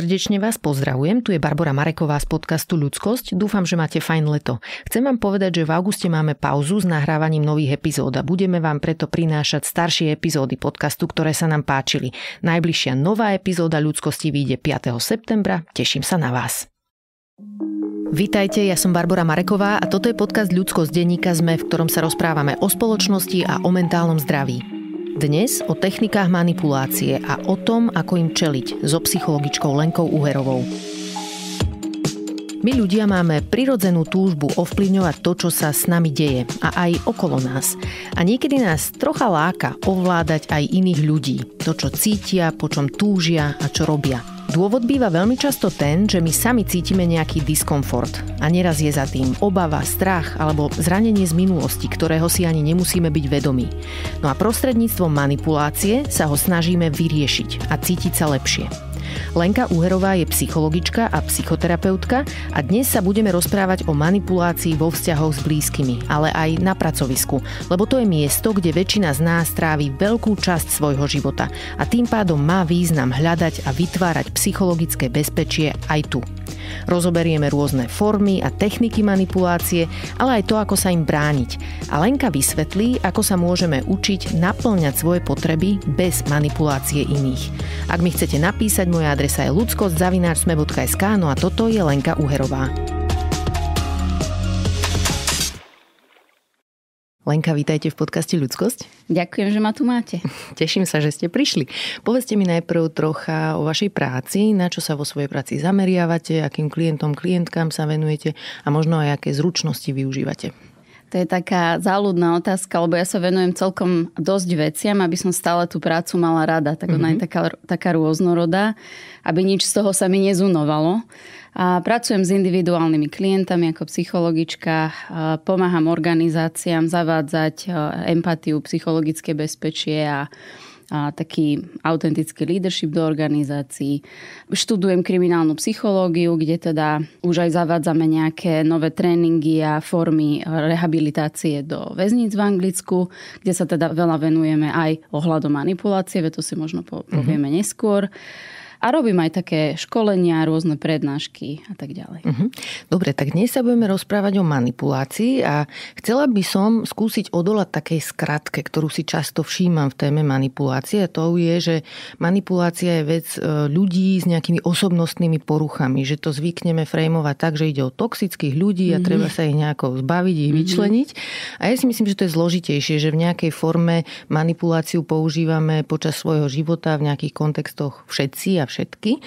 Srdečne vás pozdravujem, tu je Barbara Mareková z podcastu Ľudskosť. Dúfam, že máte fajn leto. Chcem vám povedať, že v auguste máme pauzu s nahrávaním nových epizód a budeme vám preto prinášať staršie epizódy podcastu, ktoré sa nám páčili. Najbližšia nová epizóda Ľudskosti vyjde 5. septembra. Teším sa na vás. Vítajte, ja som Barbara Mareková a toto je podcast Ľudskosť denníka ZME, v ktorom sa rozprávame o spoločnosti a o mentálnom zdraví. Dnes o technikách manipulácie a o tom, ako im čeliť so psychologičkou Lenkou Uherovou. My ľudia máme prirodzenú túžbu ovplyvňovať to, čo sa s nami deje a aj okolo nás. A niekedy nás trocha láka ovládať aj iných ľudí, to, čo cítia, po čom túžia a čo robia. Dôvod býva veľmi často ten, že my sami cítime nejaký diskomfort a neraz je za tým obava, strach alebo zranenie z minulosti, ktorého si ani nemusíme byť vedomí. No a prostredníctvom manipulácie sa ho snažíme vyriešiť a cítiť sa lepšie. Lenka Uherová je psychologička a psychoterapeutka a dnes sa budeme rozprávať o manipulácii vo vzťahoch s blízkymi, ale aj na pracovisku, lebo to je miesto, kde väčšina z nás trávi veľkú časť svojho života a tým pádom má význam hľadať a vytvárať psychologické bezpečie aj tu. Rozoberieme rôzne formy a techniky manipulácie, ale aj to, ako sa im brániť. A Lenka vysvetlí, ako sa môžeme učiť naplňať svoje potreby bez manipulácie iných. Ak mi chcete napísať môj moja adresa je ludskostzavináčsme.sk no a toto je Lenka Uherová. Lenka, vítajte v podcaste Ľudskosť. Ďakujem, že ma tu máte. Teším sa, že ste prišli. Poveste mi najprv trocha o vašej práci, na čo sa vo svojej práci zameriavate, akým klientom, klientkám sa venujete a možno aj aké zručnosti využívate. To je taká záľudná otázka, lebo ja sa venujem celkom dosť veciam, aby som stále tú prácu mala rada. Tak ona mm-hmm. je mhm. taká, taká rôznorodá, aby nič z toho sa mi nezunovalo. A pracujem s individuálnymi klientami ako psychologička, pomáham organizáciám zavádzať empatiu, psychologické bezpečie a a taký autentický leadership do organizácií. Študujem kriminálnu psychológiu, kde teda už aj zavádzame nejaké nové tréningy a formy rehabilitácie do väzníc v Anglicku, kde sa teda veľa venujeme aj ohľadom manipulácie, to si možno mhm. povieme mm-hmm. neskôr. A robím aj také školenia, rôzne prednášky a tak ďalej. Uh-huh. Dobre, tak dnes sa budeme rozprávať o manipulácii a chcela by som skúsiť odolať takej skratke, ktorú si často všímam v téme manipulácie. To je, že manipulácia je vec e, ľudí s nejakými osobnostnými poruchami, že to zvykneme frejmovať tak, že ide o toxických ľudí a mhm. treba sa ich nejako zbaviť, ich mhm. vyčleniť. A ja si myslím, že to je zložitejšie, že v nejakej forme manipuláciu používame počas svojho života v nejakých kontextoch všetci a všetky.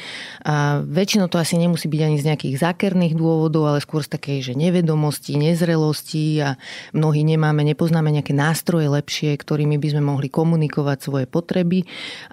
A väčšinou to asi nemusí byť ani z nejakých zákerných dôvodov, ale skôr z takej, že nevedomosti, nezrelosti a mnohí nemáme, nepoznáme nejaké nástroje lepšie, ktorými by sme mohli komunikovať svoje potreby,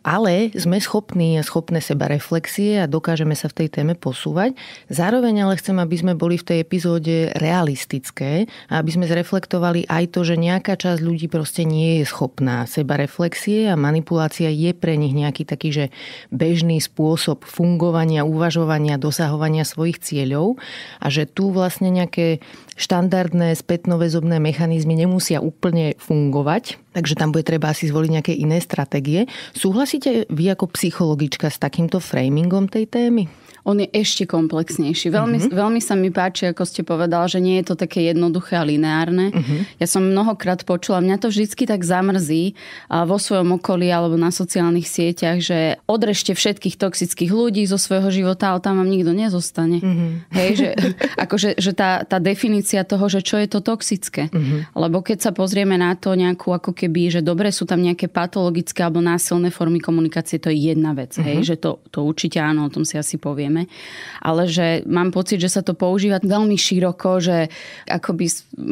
ale sme schopní a schopné seba reflexie a dokážeme sa v tej téme posúvať. Zároveň ale chcem, aby sme boli v tej epizóde realistické a aby sme zreflektovali aj to, že nejaká časť ľudí proste nie je schopná seba reflexie a manipulácia je pre nich nejaký taký, že bežný spôsob spôsob fungovania, uvažovania, dosahovania svojich cieľov a že tu vlastne nejaké štandardné spätnovezobné mechanizmy nemusia úplne fungovať, takže tam bude treba asi zvoliť nejaké iné stratégie. Súhlasíte vy ako psychologička s takýmto framingom tej témy? on je ešte komplexnejší. Veľmi, uh-huh. veľmi sa mi páči, ako ste povedal, že nie je to také jednoduché a lineárne. Uh-huh. Ja som mnohokrát počula, mňa to vždycky tak zamrzí vo svojom okolí alebo na sociálnych sieťach, že odrešte všetkých toxických ľudí zo svojho života, ale tam vám nikto nezostane. Uh-huh. Hej, že, akože, že tá, tá definícia toho, že čo je to toxické. Uh-huh. Lebo keď sa pozrieme na to nejakú ako keby, že dobre sú tam nejaké patologické alebo násilné formy komunikácie, to je jedna vec. Uh-huh. Hej, že to, to určite áno, o tom si asi poviem nevieme. Ale že mám pocit, že sa to používa veľmi široko, že, akoby,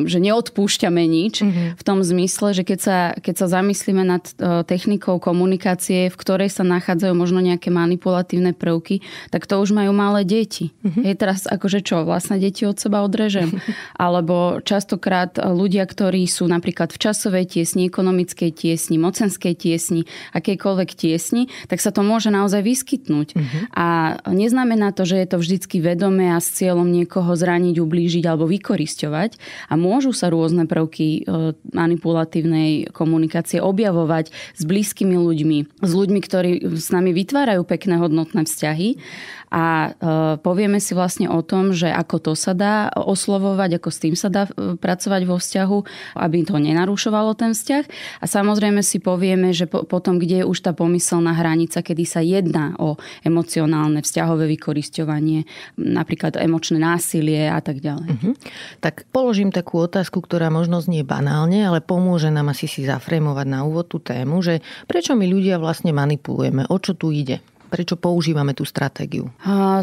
že neodpúšťame nič mm-hmm. v tom zmysle, že keď sa, keď sa zamyslíme nad e, technikou komunikácie, v ktorej sa nachádzajú možno nejaké manipulatívne prvky, tak to už majú malé deti. Mm-hmm. Je teraz akože čo, vlastne deti od seba odrežem. Alebo častokrát ľudia, ktorí sú napríklad v časovej tiesni, ekonomickej tiesni, mocenskej tiesni, akejkoľvek tiesni, tak sa to môže naozaj vyskytnúť. Mm-hmm. A neznamená neznamená to, že je to vždycky vedomé a s cieľom niekoho zraniť, ublížiť alebo vykorisťovať. A môžu sa rôzne prvky e, manipulatívnej komunikácie objavovať s blízkymi ľuďmi, s ľuďmi, ktorí s nami vytvárajú pekné hodnotné vzťahy a e, povieme si vlastne o tom, že ako to sa dá oslovovať, ako s tým sa dá e, pracovať vo vzťahu, aby to nenarušovalo ten vzťah. A samozrejme si povieme, že po, potom, kde je už tá pomyselná hranica, kedy sa jedná o emocionálne vzťahové vykoristovanie, napríklad emočné násilie a tak ďalej. Uh-huh. Tak položím takú otázku, ktorá možno znie banálne, ale pomôže nám asi si zafremovať na úvod tú tému, že prečo my ľudia vlastne manipulujeme, o čo tu ide? Prečo používame tú stratégiu?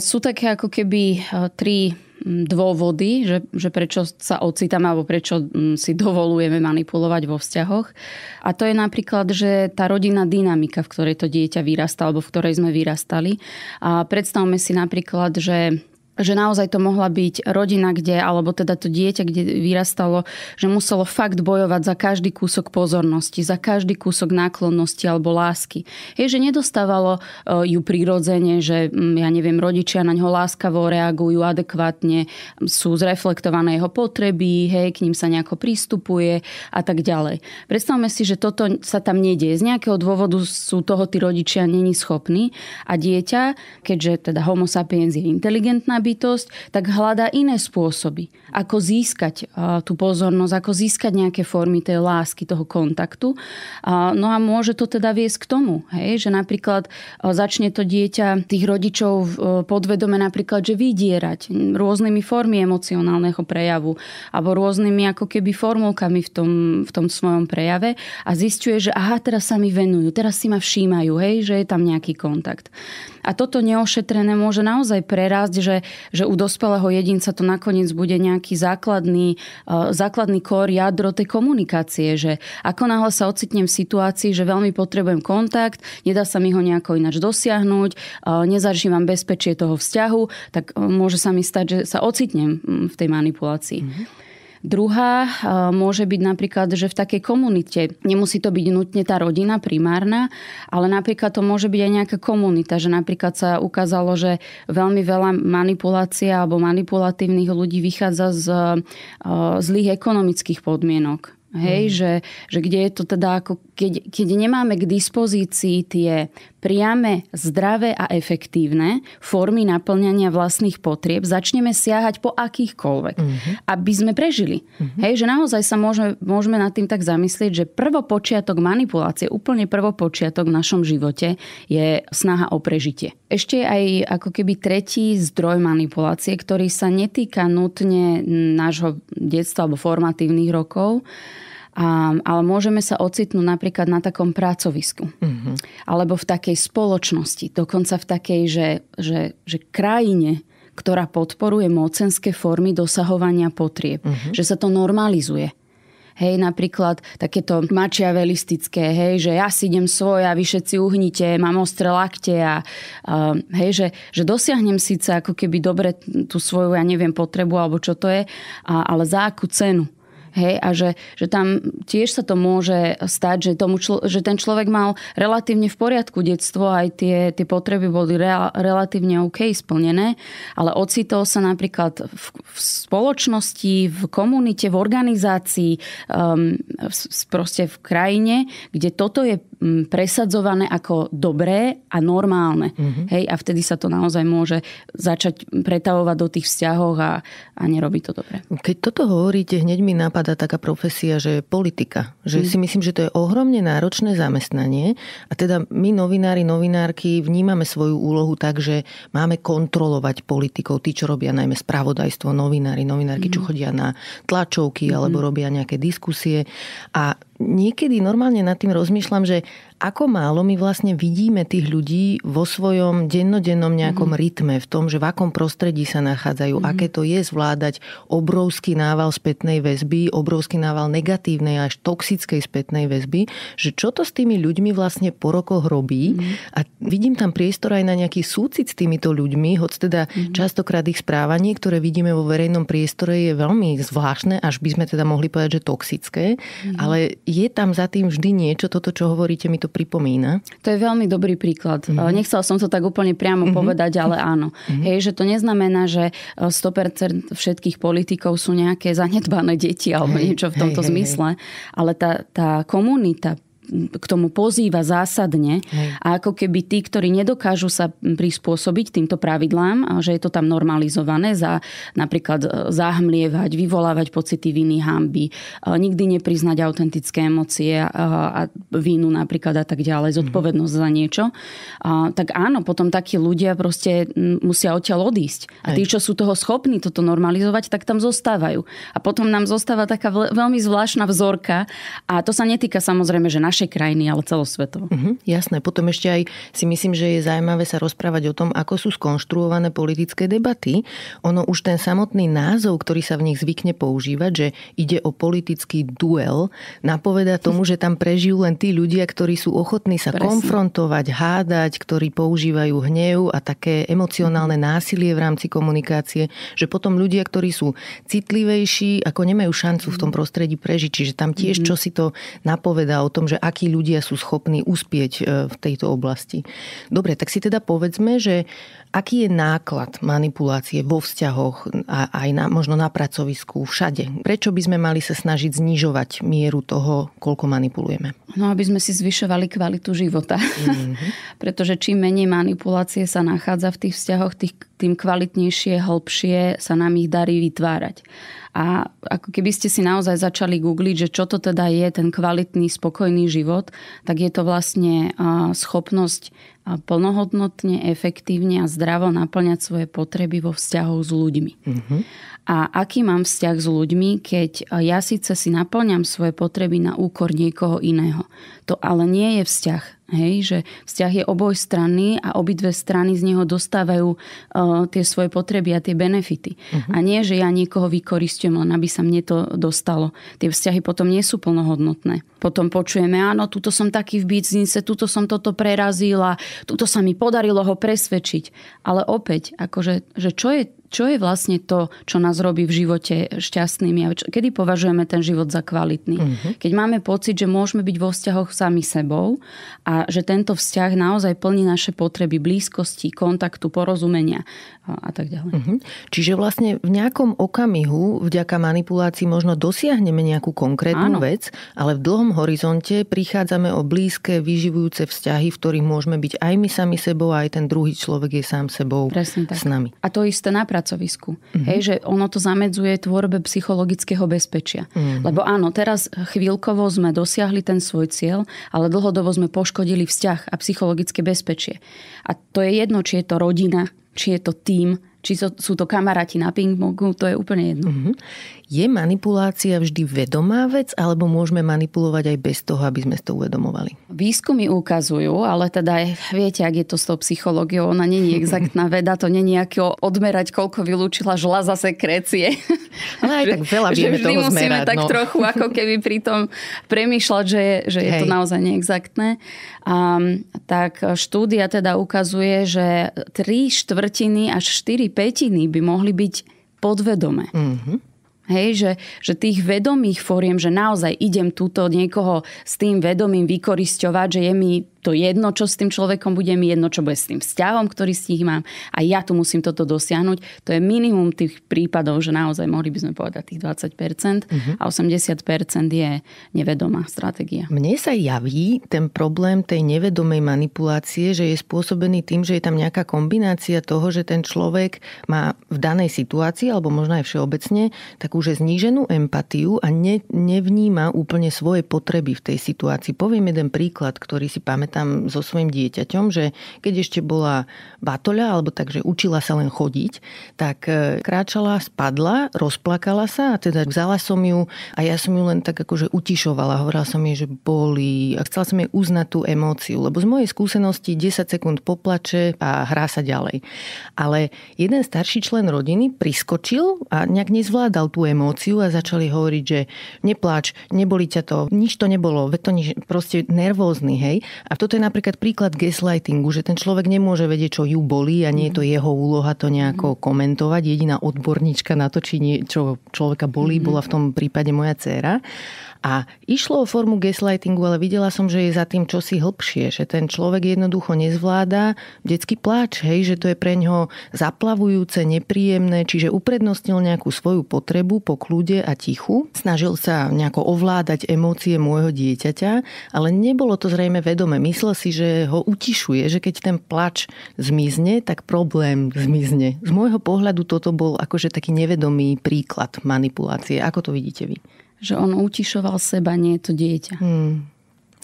Sú také ako keby e, tri dôvody, že, že prečo sa ocitáme alebo prečo si dovolujeme manipulovať vo vzťahoch. A to je napríklad, že tá rodinná dynamika, v ktorej to dieťa vyrastá alebo v ktorej sme vyrastali. A predstavme si napríklad, že že naozaj to mohla byť rodina, kde, alebo teda to dieťa, kde vyrastalo, že muselo fakt bojovať za každý kúsok pozornosti, za každý kúsok náklonnosti alebo lásky. Je, že nedostávalo eh, ju prirodzene, že mm, ja neviem, rodičia na ňo láskavo reagujú adekvátne, sú zreflektované jeho potreby, hej, k ním sa nejako prístupuje a tak ďalej. Predstavme si, že toto sa tam nedieje. Z nejakého dôvodu sú toho tí rodičia není schopní a dieťa, keďže teda homo sapiens je inteligentná bytosť, tak hľadá iné spôsoby ako získať eh, tú pozornosť, ako získať nejaké formy tej lásky, toho kontaktu. Eh, no a môže to teda viesť k tomu, hej, že napríklad eh, začne to dieťa tých rodičov podvedome napríklad, že vydierať rôznymi formy emocionálneho prejavu alebo rôznymi ako keby formulkami v tom, v tom svojom prejave a zistuje, že aha, teraz sa mi venujú, teraz si ma všímajú, hej, že je tam nejaký kontakt. A toto neošetrené môže naozaj prerásť, že, že u dospelého jedinca to nakoniec bude nejaký nejaký základný, eh, základný kór, jadro tej komunikácie, že ako náhle sa ocitnem v situácii, že veľmi potrebujem kontakt, nedá sa mi ho nejako ináč dosiahnuť, eh, nezažívam bezpečie toho vzťahu, tak eh, môže sa mi stať, že sa ocitnem hm, v tej manipulácii. Mm-hmm. Druhá e, môže byť napríklad, že v takej komunite nemusí to byť nutne tá rodina primárna, ale napríklad to môže byť aj nejaká komunita, že napríklad sa ukázalo, že veľmi veľa manipulácia alebo manipulatívnych ľudí vychádza z e, e, zlých ekonomických podmienok. Hej, mm. že, že kde je to teda ako keď, keď nemáme k dispozícii tie priame, zdravé a efektívne formy naplňania vlastných potrieb, začneme siahať po akýchkoľvek, mm-hmm. aby sme prežili. Mm-hmm. Hej, že naozaj sa môžeme, môžeme nad tým tak zamyslieť, že prvopočiatok manipulácie, úplne prvopočiatok v našom živote je snaha o prežitie. Ešte aj ako keby tretí zdroj manipulácie, ktorý sa netýka nutne nášho detstva alebo formatívnych rokov, a, ale môžeme sa ocitnúť napríklad na takom pracovisku. Mm-hmm. Alebo v takej spoločnosti. Dokonca v takej, že, že, že krajine, ktorá podporuje mocenské formy dosahovania potrieb. Mm-hmm. Že sa to normalizuje. Hej, napríklad takéto mačiavelistické, hej, že ja si idem svoj a vy všetci uhnite, mám ostré lakte a uh, hej, že, že dosiahnem síce ako keby dobre tú svoju, ja neviem, potrebu alebo čo to je, a, ale za akú cenu. Hej, a že, že tam tiež sa to môže stať, že, tomu člo, že ten človek mal relatívne v poriadku detstvo, aj tie, tie potreby boli rea, relatívne OK splnené, ale ocitol sa napríklad v, v spoločnosti, v komunite, v organizácii, um, v, proste v krajine, kde toto je mm, presadzované ako dobré a normálne. Mm-hmm. Hej, a vtedy sa to naozaj môže začať pretavovať do tých vzťahov a, a nerobiť to dobre. Keď toto hovoríte, hneď mi napadá napadá taká profesia, že je politika. Že mm. si myslím, že to je ohromne náročné zamestnanie a teda my novinári, novinárky vnímame svoju úlohu tak, že máme kontrolovať politikov, tí, čo robia najmä spravodajstvo, novinári, novinárky, mm. čo mhm. chodia na tlačovky mm. alebo mhm. robia nejaké diskusie a niekedy normálne nad tým rozmýšľam, že ako málo my vlastne vidíme tých ľudí vo svojom dennodennom nejakom mm-hmm. rytme, v tom, že v akom prostredí sa nachádzajú, mm-hmm. aké to je zvládať obrovský nával spätnej väzby, obrovský nával negatívnej až toxickej spätnej väzby, že čo to s tými ľuďmi vlastne po rokoch robí mm-hmm. a vidím tam priestor aj na nejaký súcit s týmito ľuďmi, hoď teda mm-hmm. častokrát ich správanie, ktoré vidíme vo verejnom priestore je veľmi zvláštne, až by sme teda mohli povedať, že toxické, mm-hmm. ale je tam za tým vždy niečo, toto, čo hovoríte, mi to pripomína. To je veľmi dobrý príklad. Mm-hmm. Eh, Nechcel som to tak úplne priamo mm-hmm. povedať, ale áno. Mm-hmm. Hej, že to neznamená, že 100% eh, všetkých politikov sú nejaké zanedbané deti alebo hey, niečo v tomto hey, zmysle, hey, hey. ale tá, tá komunita k tomu pozýva zásadne Hej. a ako keby tí, ktorí nedokážu sa prispôsobiť týmto pravidlám, že je to tam normalizované, za, napríklad e, zahmlievať, vyvolávať pocity viny, hamby, e, nikdy nepriznať autentické emócie e, a, vínu napríklad a tak ďalej, mhm. zodpovednosť mm-hmm. za niečo, a, tak áno, potom takí ľudia proste musia odtiaľ odísť. A tí, čo sú toho schopní toto normalizovať, tak tam zostávajú. A potom nám zostáva taká veľmi zvláštna vzorka a to sa netýka samozrejme, že naš našej krajiny, ale celosvetovo. Uh-huh, jasné. Potom ešte aj si myslím, že je zaujímavé sa rozprávať o tom, ako sú skonštruované politické debaty. Ono už ten samotný názov, ktorý sa v nich zvykne používať, že ide o politický duel, napoveda tomu, že tam prežijú len tí ľudia, ktorí sú ochotní sa Presne. konfrontovať, hádať, ktorí používajú hnev a také emocionálne násilie v rámci komunikácie, že potom ľudia, ktorí sú citlivejší, ako nemajú šancu v tom mhm. prostredí prežiť. Čiže tam tiež mhm. čo si to napovedá o tom, že akí ľudia sú schopní uspieť e, v tejto oblasti. Dobre, tak si teda povedzme, že aký je náklad manipulácie vo vzťahoch a aj na, možno na pracovisku, všade. Prečo by sme mali sa snažiť znižovať mieru toho, koľko manipulujeme? No, aby sme si zvyšovali kvalitu života. Mm-hmm. Pretože čím menej manipulácie sa nachádza v tých vzťahoch, tých, tým kvalitnejšie, hlbšie sa nám ich darí vytvárať. A ako keby ste si naozaj začali googliť, že čo to teda je ten kvalitný, spokojný život, tak je to vlastne schopnosť plnohodnotne, efektívne a zdravo naplňať svoje potreby vo vzťahu s ľuďmi. Mm-hmm. A aký mám vzťah s ľuďmi, keď ja síce si naplňam svoje potreby na úkor niekoho iného. To ale nie je vzťah Hej, že vzťah je obojstranný a obidve strany z neho dostávajú uh, tie svoje potreby a tie benefity. Uh-huh. A nie, že ja niekoho vykoristujem, len aby sa mne to dostalo. Tie vzťahy potom nie sú plnohodnotné. Potom počujeme, áno, tuto som taký v biznise, tuto som toto prerazila, tuto sa mi podarilo ho presvedčiť. Ale opäť, akože, že čo je čo je vlastne to, čo nás robí v živote šťastnými a kedy považujeme ten život za kvalitný. Uh-huh. Keď máme pocit, že môžeme byť vo vzťahoch sami sebou a že tento vzťah naozaj plní naše potreby blízkosti, kontaktu, porozumenia a, a tak ďalej. Uh-huh. Čiže vlastne v nejakom okamihu vďaka manipulácii možno dosiahneme nejakú konkrétnu Áno. vec, ale v dlhom horizonte prichádzame o blízke, vyživujúce vzťahy, v ktorých môžeme byť aj my sami sebou, a aj ten druhý človek je sám sebou Presne tak. s nami. A to isté napr- pracovisku. Mm-hmm. Hej, že ono to zamedzuje tvorbe psychologického bezpečia. Mm-hmm. Lebo áno, teraz chvíľkovo sme dosiahli ten svoj cieľ, ale dlhodobo sme poškodili vzťah a psychologické bezpečie. A to je jedno, či je to rodina, či je to tým, či sú to kamaráti na pingpongu, to je úplne jedno. Mm-hmm. Je manipulácia vždy vedomá vec, alebo môžeme manipulovať aj bez toho, aby sme to uvedomovali? Výskumy ukazujú, ale teda viete, ak je to s tou psychológiou, ona není exaktná veda, to není ako odmerať, koľko vylúčila žľaza sekrécie. Ale aj tak veľa že, vieme že toho musíme zmerať, tak no. trochu ako keby pri tom premýšľať, že, že je Hej. to naozaj neexaktné. A, tak štúdia teda ukazuje, že 3 štvrtiny až 4 petiny by mohli byť podvedomé. Mm-hmm. Hej, že, že tých vedomých fóriem, že naozaj idem túto niekoho s tým vedomím vykorisťovať, že je mi to jedno, čo s tým človekom bude mi, jedno, čo bude s tým vzťahom, ktorý s nich mám a ja tu musím toto dosiahnuť. To je minimum tých prípadov, že naozaj mohli by sme povedať tých 20% mhm. a 80% je nevedomá stratégia. Mne sa javí ten problém tej nevedomej manipulácie, že je spôsobený tým, že je tam nejaká kombinácia toho, že ten človek má v danej situácii, alebo možno aj všeobecne, takúže zníženú empatiu a ne, nevníma úplne svoje potreby v tej situácii. Poviem jeden príklad, ktorý si pamätám pamätám so svojim dieťaťom, že keď ešte bola batoľa, alebo tak, že učila sa len chodiť, tak e, kráčala, spadla, rozplakala sa a teda vzala som ju a ja som ju len tak akože utišovala. Hovorila som jej, že boli a chcela som jej uznať tú emóciu, lebo z mojej skúsenosti 10 sekúnd poplače a hrá sa ďalej. Ale jeden starší člen rodiny priskočil a nejak nezvládal tú emóciu a začali hovoriť, že nepláč, neboli ťa to, nič to nebolo, veď to nič, proste nervózny, hej. A to toto je napríklad príklad gaslightingu, že ten človek nemôže vedieť, čo ju bolí a nie je to mhm. jeho úloha to nejako mhm. komentovať. Jediná odborníčka na to, či niečo čo človeka bolí, mhm. bola v tom prípade moja dcéra. A išlo o formu gaslightingu, ale videla som, že je za tým čosi hlbšie, že ten človek jednoducho nezvláda detský pláč, hej, že to je pre ňo zaplavujúce, nepríjemné, čiže uprednostnil nejakú svoju potrebu po kľude a tichu, snažil sa nejako ovládať emócie môjho dieťaťa, ale nebolo to zrejme vedome. Myslel si, že ho utišuje, že keď ten plač zmizne, tak problém zmizne. Z môjho pohľadu toto bol akože taký nevedomý príklad manipulácie. Ako to vidíte vy? že on utišoval seba, nie to dieťa. Hmm.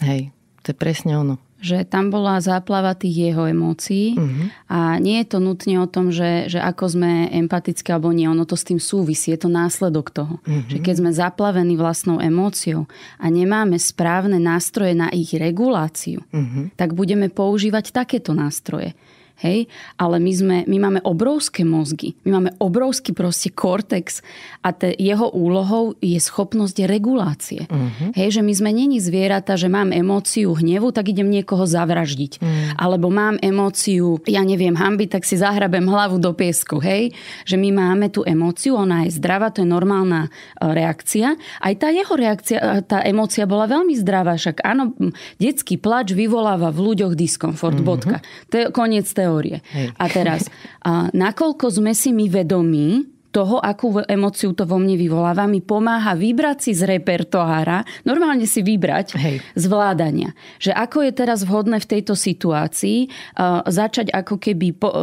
Hej, to je presne ono že tam bola záplava tých jeho emócií mm-hmm. a nie je to nutne o tom, že, že ako sme empatické alebo nie, ono to s tým súvisí, je to následok toho. Mm-hmm. Že keď sme zaplavení vlastnou emóciou a nemáme správne nástroje na ich reguláciu, mm-hmm. tak budeme používať takéto nástroje. Hej? Ale my, sme, my máme obrovské mozgy, my máme obrovský proste kortex a te, jeho úlohou je schopnosť regulácie. Uh-huh. Hej, že my sme není zvieratá, že mám emóciu hnevu, tak idem niekoho zavraždiť. Uh-huh. Alebo mám emóciu, ja neviem, hamby, tak si zahrabem hlavu do piesku. Hej? Že my máme tú emóciu, ona je zdravá, to je normálna e, reakcia. Aj tá jeho reakcia, e, tá emócia bola veľmi zdravá, však áno, detský plač vyvoláva v ľuďoch diskomfort, uh-huh. bodka. To je koniec teórie teórie. Hej. A teraz, a nakoľko sme si my vedomí, toho, akú emociu to vo mne vyvoláva, mi pomáha vybrať si z repertoára, normálne si vybrať Hej. zvládania. Že ako je teraz vhodné v tejto situácii uh, začať ako keby po, uh,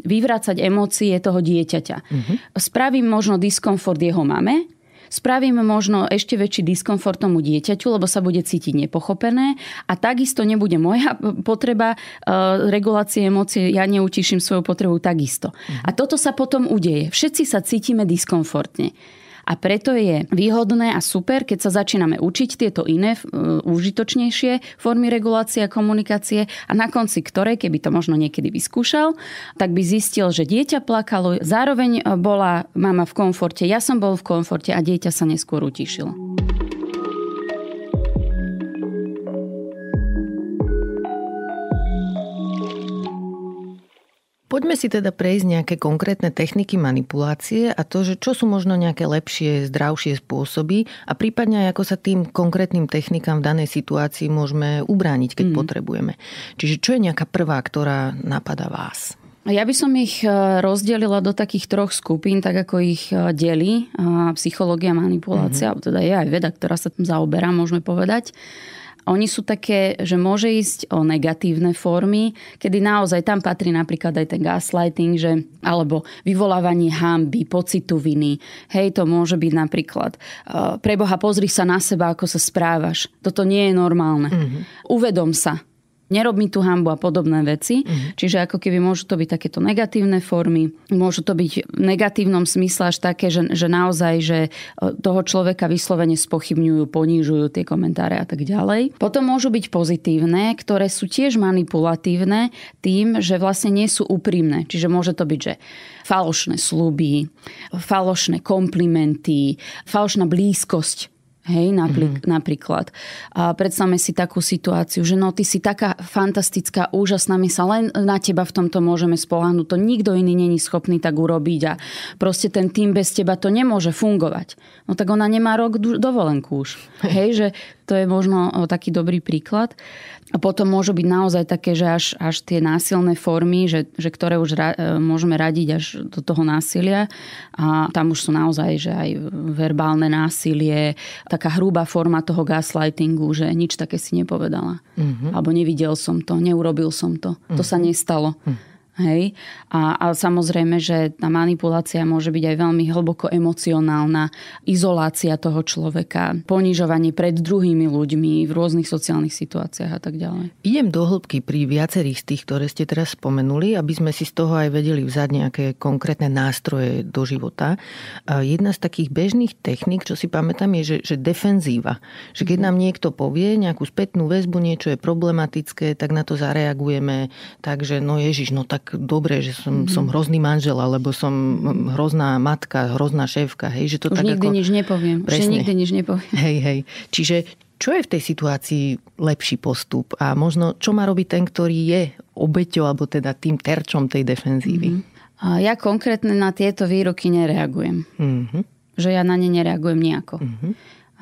e, vyvrácať emócie toho dieťaťa. Uh-huh. Spravím možno diskomfort jeho mame, spravíme možno ešte väčší diskomfort tomu dieťaťu, lebo sa bude cítiť nepochopené a takisto nebude moja potreba e, regulácie emócie, ja neutiším svoju potrebu takisto. A toto sa potom udeje. Všetci sa cítime diskomfortne. A preto je výhodné a super, keď sa začíname učiť tieto iné, uh, užitočnejšie formy regulácie a komunikácie a na konci ktorej, keby to možno niekedy vyskúšal, tak by zistil, že dieťa plakalo, zároveň e, bola mama v komforte, ja som bol v komforte a dieťa sa neskôr utišilo. Poďme si teda prejsť nejaké konkrétne techniky manipulácie a to, že čo sú možno nejaké lepšie, zdravšie spôsoby a prípadne aj ako sa tým konkrétnym technikám v danej situácii môžeme ubrániť, keď mm. potrebujeme. Čiže čo je nejaká prvá, ktorá napadá vás? Ja by som ich e, rozdelila do takých troch skupín, tak ako ich e, delí psychológia, manipulácia, mm-hmm. teda je aj veda, ktorá sa tým zaoberá, môžeme povedať. Oni sú také, že môže ísť o negatívne formy, kedy naozaj tam patrí napríklad aj ten gaslighting, že, alebo vyvolávanie hamby, pocitu viny. Hej, to môže byť napríklad eh, preboha, pozri sa na seba, ako sa správaš. Toto nie je normálne. Mm-hmm. Uvedom sa, nerob mi tú hambu a podobné veci. Mm. Čiže ako keby môžu to byť takéto negatívne formy, môžu to byť v negatívnom smysle až také, že, že naozaj, že e, toho človeka vyslovene spochybňujú, ponížujú tie komentáre a tak ďalej. Potom môžu byť pozitívne, ktoré sú tiež manipulatívne tým, že vlastne nie sú úprimné. Čiže môže to byť, že falošné sluby, falošné komplimenty, falošná blízkosť Hej, naprík, mm-hmm. napríklad. A predstavme si takú situáciu, že no ty si taká fantastická, úžasná, my sa len na teba v tomto môžeme spolahnuť. To nikto iný není schopný tak urobiť a proste ten tým bez teba to nemôže fungovať. No tak ona nemá rok dovolenku už. Hej, že to je možno taký dobrý príklad. Uh, a potom môžu byť naozaj také, že až, až tie násilné formy, že, že ktoré už ra, e, môžeme radiť až do toho násilia. A tam už sú naozaj, že aj verbálne násilie, taká hrubá forma toho gaslightingu, že nič také si nepovedala. Mm-hmm. Alebo nevidel som to, neurobil som to, mm-hmm. to mhm. sa nestalo. Mm-hmm Hej? A, a samozrejme, že tá manipulácia môže byť aj veľmi hlboko emocionálna, izolácia toho človeka, ponižovanie pred druhými ľuďmi v rôznych sociálnych situáciách a tak ďalej. Idem do hĺbky pri viacerých z tých, ktoré ste teraz spomenuli, aby sme si z toho aj vedeli vzať nejaké konkrétne nástroje do života. Jedna z takých bežných technik, čo si pamätám, je, že, že defenzíva. Že keď mhm. nám niekto povie nejakú spätnú väzbu, niečo je problematické, tak na to zareagujeme, takže no ježiš, no tak tak dobre, že som, mm-hmm. som hrozný manžel, alebo som hrozná matka, hrozná šéfka, hej, že to Už tak nikdy ako... nič nepoviem. Presne. Už nikdy nič nepoviem. Hej, hej. Čiže čo je v tej situácii lepší postup a možno čo má robiť ten, ktorý je obeťou alebo teda tým terčom tej defenzívy? Mm-hmm. A ja konkrétne na tieto výroky nereagujem. Mm-hmm. Že ja na ne nereagujem nejako. Mm-hmm.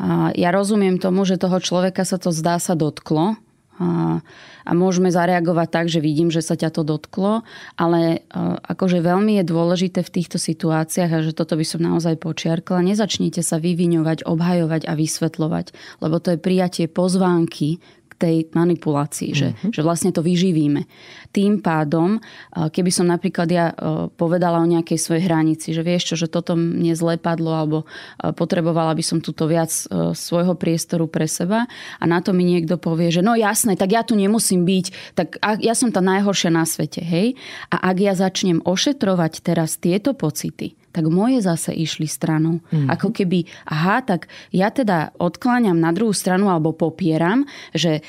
A ja rozumiem tomu, že toho človeka sa to zdá sa dotklo, a, a môžeme zareagovať tak, že vidím, že sa ťa to dotklo, ale e, akože veľmi je dôležité v týchto situáciách, a že toto by som naozaj počiarkla, nezačnite sa vyviňovať, obhajovať a vysvetľovať, lebo to je prijatie pozvánky, tej manipulácii, že, mm-hmm. že vlastne to vyživíme. Tým pádom, e, keby som napríklad ja e, povedala o nejakej svojej hranici, že vieš čo, že toto mne zle padlo alebo e, potrebovala by som tuto viac svojho priestoru pre seba a na to mi niekto povie, že no jasné, tak ja tu nemusím byť, tak ja som tá najhoršia na svete, hej? A ak ja začnem ošetrovať teraz tieto pocity, tak moje zase išli stranou. Mm-hmm. Ako keby, aha, tak ja teda odkláňam na druhú stranu alebo popieram, že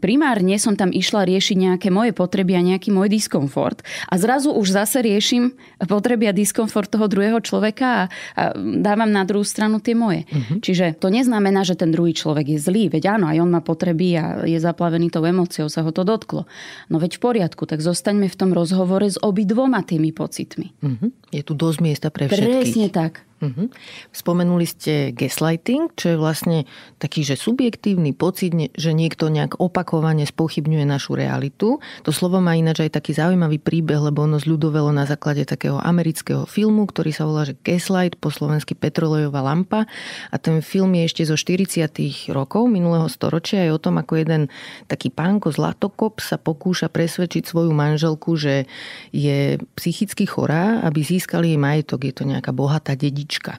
primárne som tam išla riešiť nejaké moje potreby a nejaký môj diskomfort a zrazu už zase riešim potreby a diskomfort toho druhého človeka a, a dávam na druhú stranu tie moje. Uh-huh. Čiže to neznamená, že ten druhý človek je zlý, veď áno, aj on má potreby a je zaplavený tou emóciou, sa ho to dotklo. No veď v poriadku, tak zostaňme v tom rozhovore s obidvoma tými pocitmi. Uh-huh. Je tu dosť miesta pre všetkých. Presne tak. Uh-huh. Spomenuli ste gaslighting, čo je vlastne taký, že subjektívny pocit, že niekto nejak opakovane spochybňuje našu realitu. To slovo má ináč aj taký zaujímavý príbeh, lebo ono zľudovelo na základe takého amerického filmu, ktorý sa volá že Gaslight, po slovensky Petrolejová lampa. A ten film je ešte zo 40. rokov minulého storočia. Je o tom, ako jeden taký pánko Zlatokop sa pokúša presvedčiť svoju manželku, že je psychicky chorá, aby získala získali jej majetok, je to nejaká bohatá dedička.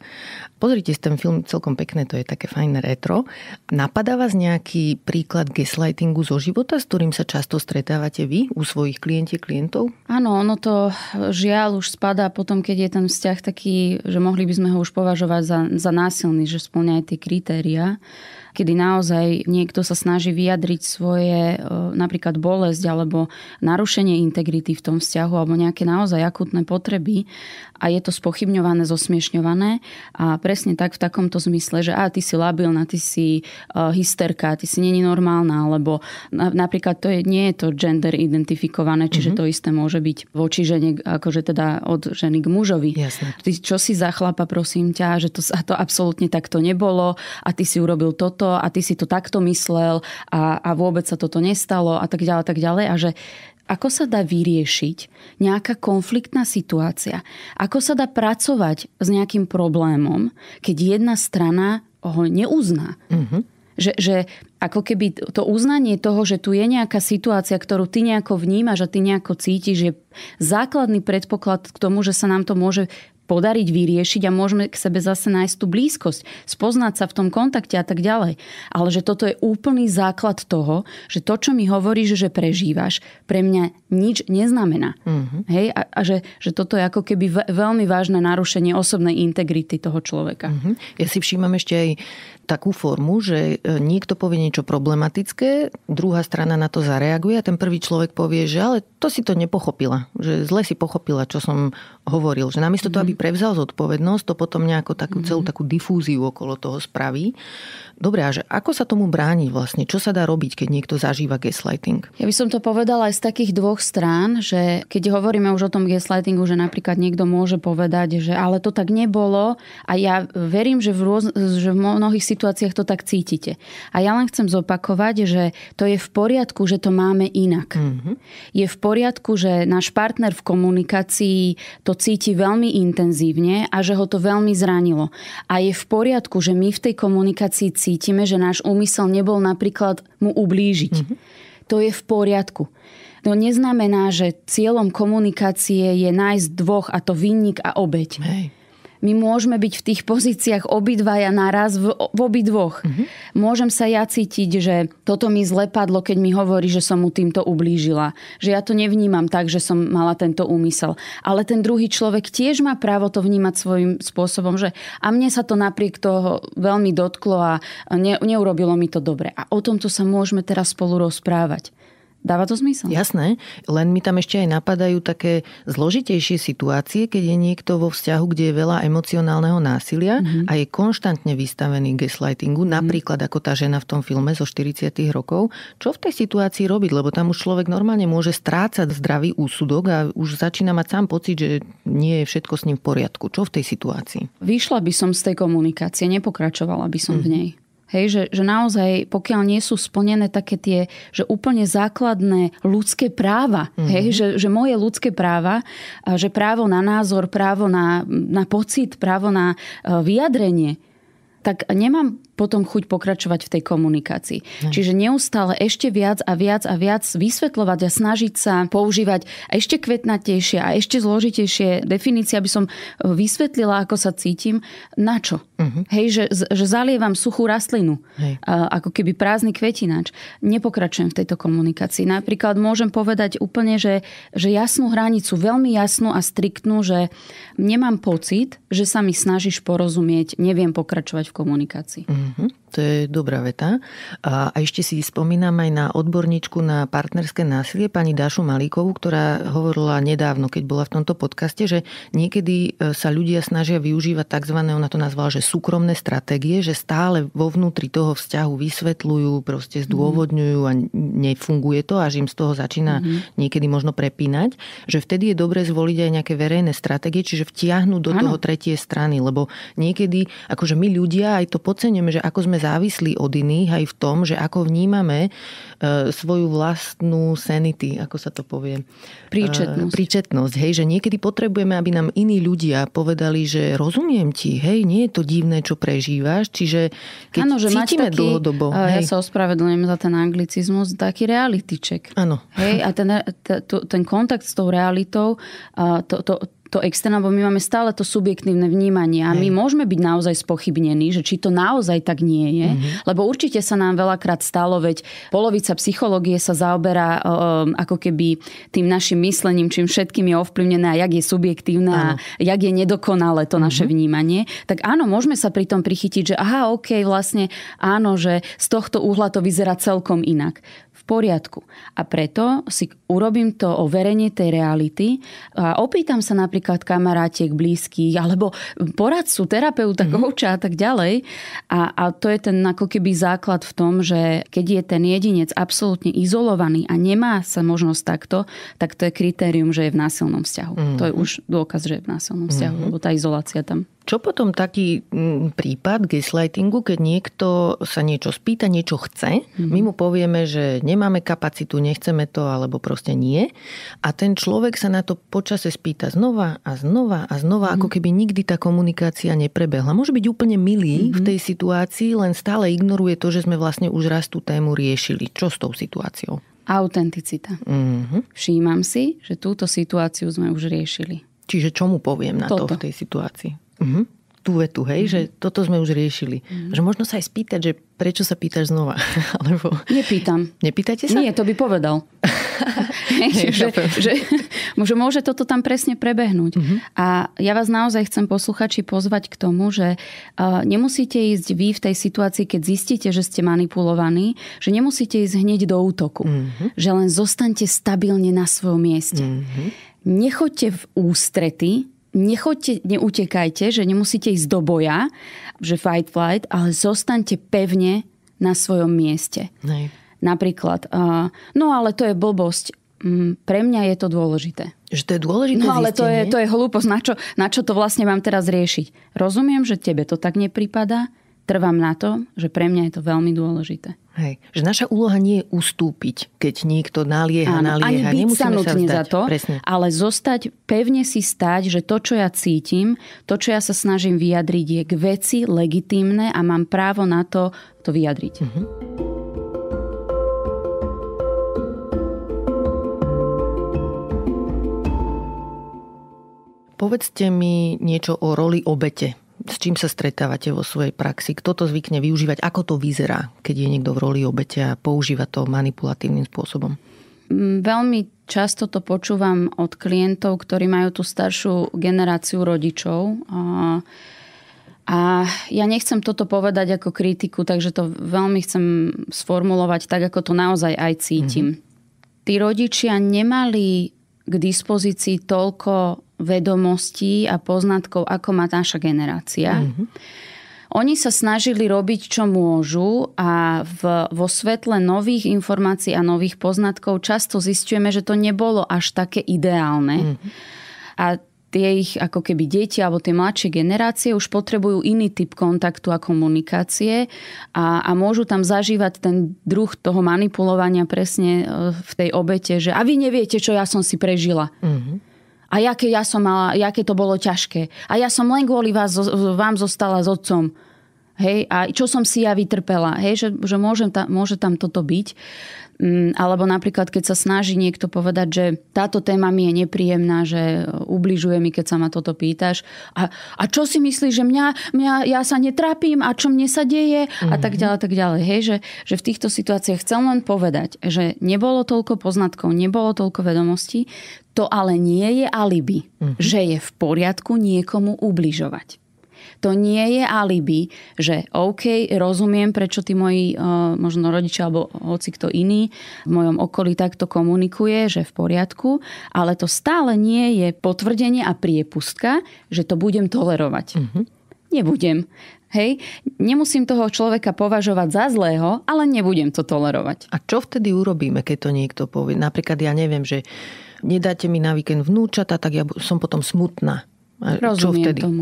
Pozrite si ten film, celkom pekné, to je také fajn retro. Napadá vás nejaký príklad gaslightingu zo života, s ktorým sa často stretávate vy u svojich klientiek, klientov? Áno, ono to eh, žiaľ už spadá potom, keď je ten vzťah taký, že mohli by sme ho už považovať za, za násilný, že splňa aj tie kritéria kedy naozaj niekto sa snaží vyjadriť svoje eh, napríklad bolesť alebo narušenie integrity v tom vzťahu alebo nejaké naozaj akutné potreby a je to spochybňované, zosmiešňované a presne tak v takomto zmysle, že a ty si labilná, ty si uh, hysterka, ty si není normálna, alebo na, napríklad to je, nie je to gender identifikované, čiže mm-hmm. to isté môže byť voči žene, akože teda od ženy k mužovi. Jasne. Ty čo si za chlapa, prosím ťa, že to, a to absolútne takto nebolo a ty si urobil toto a ty si to takto myslel a, a vôbec sa toto nestalo a tak ďalej tak ďalej a že ako sa dá vyriešiť nejaká konfliktná situácia, ako sa dá pracovať s nejakým problémom, keď jedna strana ho neuzná. Mm-hmm. Že, že ako keby to uznanie toho, že tu je nejaká situácia, ktorú ty nejako vnímaš a ty nejako cítiš, je základný predpoklad k tomu, že sa nám to môže podariť, vyriešiť a môžeme k sebe zase nájsť tú blízkosť, spoznať sa v tom kontakte a tak ďalej. Ale že toto je úplný základ toho, že to, čo mi hovoríš, že prežívaš, pre mňa nič neznamená. Mm-hmm. Hej? A, a že, že toto je ako keby veľmi vážne narušenie osobnej integrity toho človeka. Mm-hmm. Ja si všímam ešte aj takú formu, že e, niekto povie niečo problematické, druhá strana na to zareaguje a ten prvý človek povie, že ale to si to nepochopila, že zle si pochopila, čo som hovoril, že namiesto toho, aby mhm. prevzal zodpovednosť, to potom nejakú takú, celú mhm. takú difúziu okolo toho spraví. Dobre, a že ako sa tomu bráni, vlastne? Čo sa dá robiť, keď niekto zažíva gaslighting? Ja by som to povedala aj z takých dvoch strán, že keď hovoríme už o tom gaslightingu, že napríklad niekto môže povedať, že ale to tak nebolo a ja verím, že v, rôz, že v mnohých situáciách to tak cítite. A ja len chcem zopakovať, že to je v poriadku, že to máme inak. Mm-hmm. Je v poriadku, že náš partner v komunikácii to cíti veľmi intenzívne a že ho to veľmi zranilo. A je v poriadku, že my v tej komunikácii cítime, že náš úmysel nebol napríklad mu ublížiť. Mm-hmm. To je v poriadku. To neznamená, že cieľom komunikácie je nájsť dvoch a to vinník a obeď. Hej my môžeme byť v tých pozíciách obidvaja naraz, v, v obidvoch. Mm-hmm. Môžem sa ja cítiť, že toto mi zle padlo, keď mi hovorí, že som mu týmto ublížila. Že ja to nevnímam tak, že som mala tento úmysel. Ale ten druhý človek tiež má právo to vnímať svojím spôsobom, že a mne sa to napriek toho veľmi dotklo a ne, neurobilo mi to dobre. A o tomto sa môžeme teraz spolu rozprávať. Dáva to zmysel? Jasné, len mi tam ešte aj napadajú také zložitejšie situácie, keď je niekto vo vzťahu, kde je veľa emocionálneho násilia mm-hmm. a je konštantne vystavený gaslightingu, mm-hmm. napríklad ako tá žena v tom filme zo 40 rokov. Čo v tej situácii robiť? Lebo tam už človek normálne môže strácať zdravý úsudok a už začína mať sám pocit, že nie je všetko s ním v poriadku. Čo v tej situácii? Vyšla by som z tej komunikácie, nepokračovala by som mm. v mhm. nej. Hej, že, že naozaj, pokiaľ nie sú splnené také tie, že úplne základné ľudské práva, mm-hmm. hej, že, že moje ľudské práva, že právo na názor, právo na, na pocit, právo na e, vyjadrenie, tak nemám potom chuť pokračovať v tej komunikácii. Ne. Čiže neustále ešte viac a viac a viac vysvetľovať a snažiť sa používať ešte kvetnatejšie a ešte zložitejšie definície, aby som e, vysvetlila, ako sa cítim, na čo. Uh-huh. Hej, že, že zalievam suchú rastlinu, Hej. ako keby prázdny kvetinač. Nepokračujem v tejto komunikácii. Napríklad môžem povedať úplne, že, že jasnú hranicu, veľmi jasnú a striktnú, že nemám pocit, že sa mi snažíš porozumieť, neviem pokračovať v komunikácii. Uh-huh. Mm-hmm. To je dobrá veta. A, a ešte si spomínam aj na odborníčku na partnerské násilie, pani Dášu Malíkovú, ktorá hovorila nedávno, keď bola v tomto podcaste, že niekedy e, sa ľudia snažia využívať tzv. ona to nazvala, že súkromné stratégie, že stále vo vnútri toho vzťahu vysvetľujú, proste mhm. zdôvodňujú a nefunguje to, až im z toho začína mm-hmm. niekedy možno prepínať, že vtedy je dobre zvoliť aj nejaké verejné stratégie, čiže vtiahnuť do ano. toho tretie strany, lebo niekedy akože my ľudia aj to podceňujeme, že ako sme závislí od iných aj v tom, že ako vnímame e, svoju vlastnú sanity, ako sa to povie. Príčetnosť. E, príčetnosť, hej, že niekedy potrebujeme, aby nám iní ľudia povedali, že rozumiem ti, hej, nie je to divné, čo prežívaš, čiže keď ano, že cítime taký, dlhodobo. E, ja hej. sa ospravedlňujem za ten anglicizmus, taký realityček. Áno. Hej, a ten, ten kontakt s tou realitou, to, to, to externé, lebo my máme stále to subjektívne vnímanie a my hey. môžeme byť naozaj spochybnení, že či to naozaj tak nie je, mm-hmm. lebo určite sa nám veľakrát stalo, veď polovica psychológie sa zaoberá um, ako keby tým našim myslením, čím všetkým je ovplyvnené a jak je subjektívne ano. a jak je nedokonalé to mm-hmm. naše mhm. vnímanie, tak áno, môžeme sa pri tom prichytiť, že aha, ok, vlastne áno, že z tohto uhla to vyzerá celkom inak poriadku. A preto si urobím to overenie tej reality a opýtam sa napríklad kamarátiek, blízkych, alebo poradcu, terapeuta, mm. kouča a tak ďalej. A, a to je ten ako keby základ v tom, že keď je ten jedinec absolútne izolovaný a nemá sa možnosť takto, tak to je kritérium, že je v násilnom vzťahu. Mm. To je už dôkaz, že je v násilnom vzťahu, mm. lebo tá izolácia tam čo potom taký mm, prípad gaslightingu, keď niekto sa niečo spýta, niečo chce, mm-hmm. my mu povieme, že nemáme kapacitu, nechceme to, alebo proste nie. A ten človek sa na to počase spýta znova a znova a znova, mm-hmm. ako keby nikdy tá komunikácia neprebehla. Môže byť úplne milý mm-hmm. v mhm. tej situácii, len stále ignoruje to, že sme vlastne už raz tú tému riešili. Čo s tou situáciou? Autenticita. Mm-hmm. Všímam si, že túto situáciu sme už riešili. Čiže čo mu poviem na Toto. to v tej situácii? Mm-hmm. Tú vetu, hej, mm-hmm. že toto sme už riešili. Mm-hmm. Že možno sa aj spýtať, že prečo sa pýtaš znova? Alebo... Nepýtam. Nepýtate sa? Nie, to by povedal. Hej, že, že, že môže toto tam presne prebehnúť. Uh-huh. A ja vás naozaj chcem posluchači pozvať k tomu, že uh, nemusíte ísť vy v tej situácii, keď zistíte, že ste manipulovaní, že nemusíte ísť hneď do útoku. Uh-huh. Že len zostaňte stabilne na svojom mieste. Uh-huh. Nechoďte v ústrety nechoďte, neutekajte, že nemusíte ísť do boja, že fight, flight, ale zostaňte pevne na svojom mieste. Nej. Napríklad, uh, no ale to je blbosť. Mm, pre mňa je to dôležité. Že to je dôležité No ale zistenie. to je, to je hlúposť. Na čo, na čo to vlastne mám teraz riešiť? Rozumiem, že tebe to tak nepripadá, trvám na to, že pre mňa je to veľmi dôležité. Hej. Že naša úloha nie je ustúpiť, keď niekto nalieha, Áno, nalieha. Ani byť sa nutne za to, Presne. ale zostať, pevne si stať, že to, čo ja cítim, to, čo ja sa snažím vyjadriť, je k veci legitímne a mám právo na to to vyjadriť. Mhm. Povedzte mi niečo o roli obete s čím sa stretávate vo svojej praxi? Kto to zvykne využívať? Ako to vyzerá, keď je niekto v roli obete a používa to manipulatívnym spôsobom? Mm, veľmi často to počúvam od klientov, ktorí majú tú staršiu generáciu rodičov. A ja nechcem toto povedať ako kritiku, takže to veľmi chcem sformulovať tak, ako to naozaj aj cítim. Mm-hmm. Tí rodičia nemali k dispozícii toľko vedomostí a poznatkov, ako má naša generácia. Mm-hmm. Oni sa snažili robiť, čo môžu a v, vo svetle nových informácií a nových poznatkov často zistujeme, že to nebolo až také ideálne. Mm-hmm. A tie ich ako keby deti alebo tie mladšie generácie už potrebujú iný typ kontaktu a komunikácie a, a môžu tam zažívať ten druh toho manipulovania presne e, v tej obete, že a vy neviete, čo ja som si prežila. Mm-hmm. A jaké, ja som mala, jaké to bolo ťažké. A ja som len kvôli vás, vám zostala s otcom. Hej, a čo som si ja vytrpela, hej, že, že môžem tam, môže tam toto byť. Mm, alebo napríklad, keď sa snaží niekto povedať, že táto téma mi je nepríjemná, že ubližuje mi, keď sa ma toto pýtaš. A, a čo si myslíš, že mňa, mňa, ja sa netrápim a čo mne sa deje mm-hmm. a tak mhm. ďalej, tak ďalej. Hej, že, že v týchto situáciách chcem len povedať, že nebolo toľko poznatkov, nebolo toľko vedomostí, to ale nie je alibi, mm-hmm. že je v poriadku niekomu ubližovať. To nie je alibi, že OK, rozumiem, prečo tí moji eh, možno rodičia alebo hoci kto iný v mojom okolí takto komunikuje, že v poriadku, ale to stále nie je potvrdenie a priepustka, že to budem tolerovať. Mm-hmm. Nebudem. Hej, nemusím toho človeka považovať za zlého, ale nebudem to tolerovať. A čo vtedy urobíme, keď to niekto povie? Napríklad ja neviem, že nedáte mi na víkend vnúčata, tak ja som potom smutná. Rozumiem čo vtedy? tomu.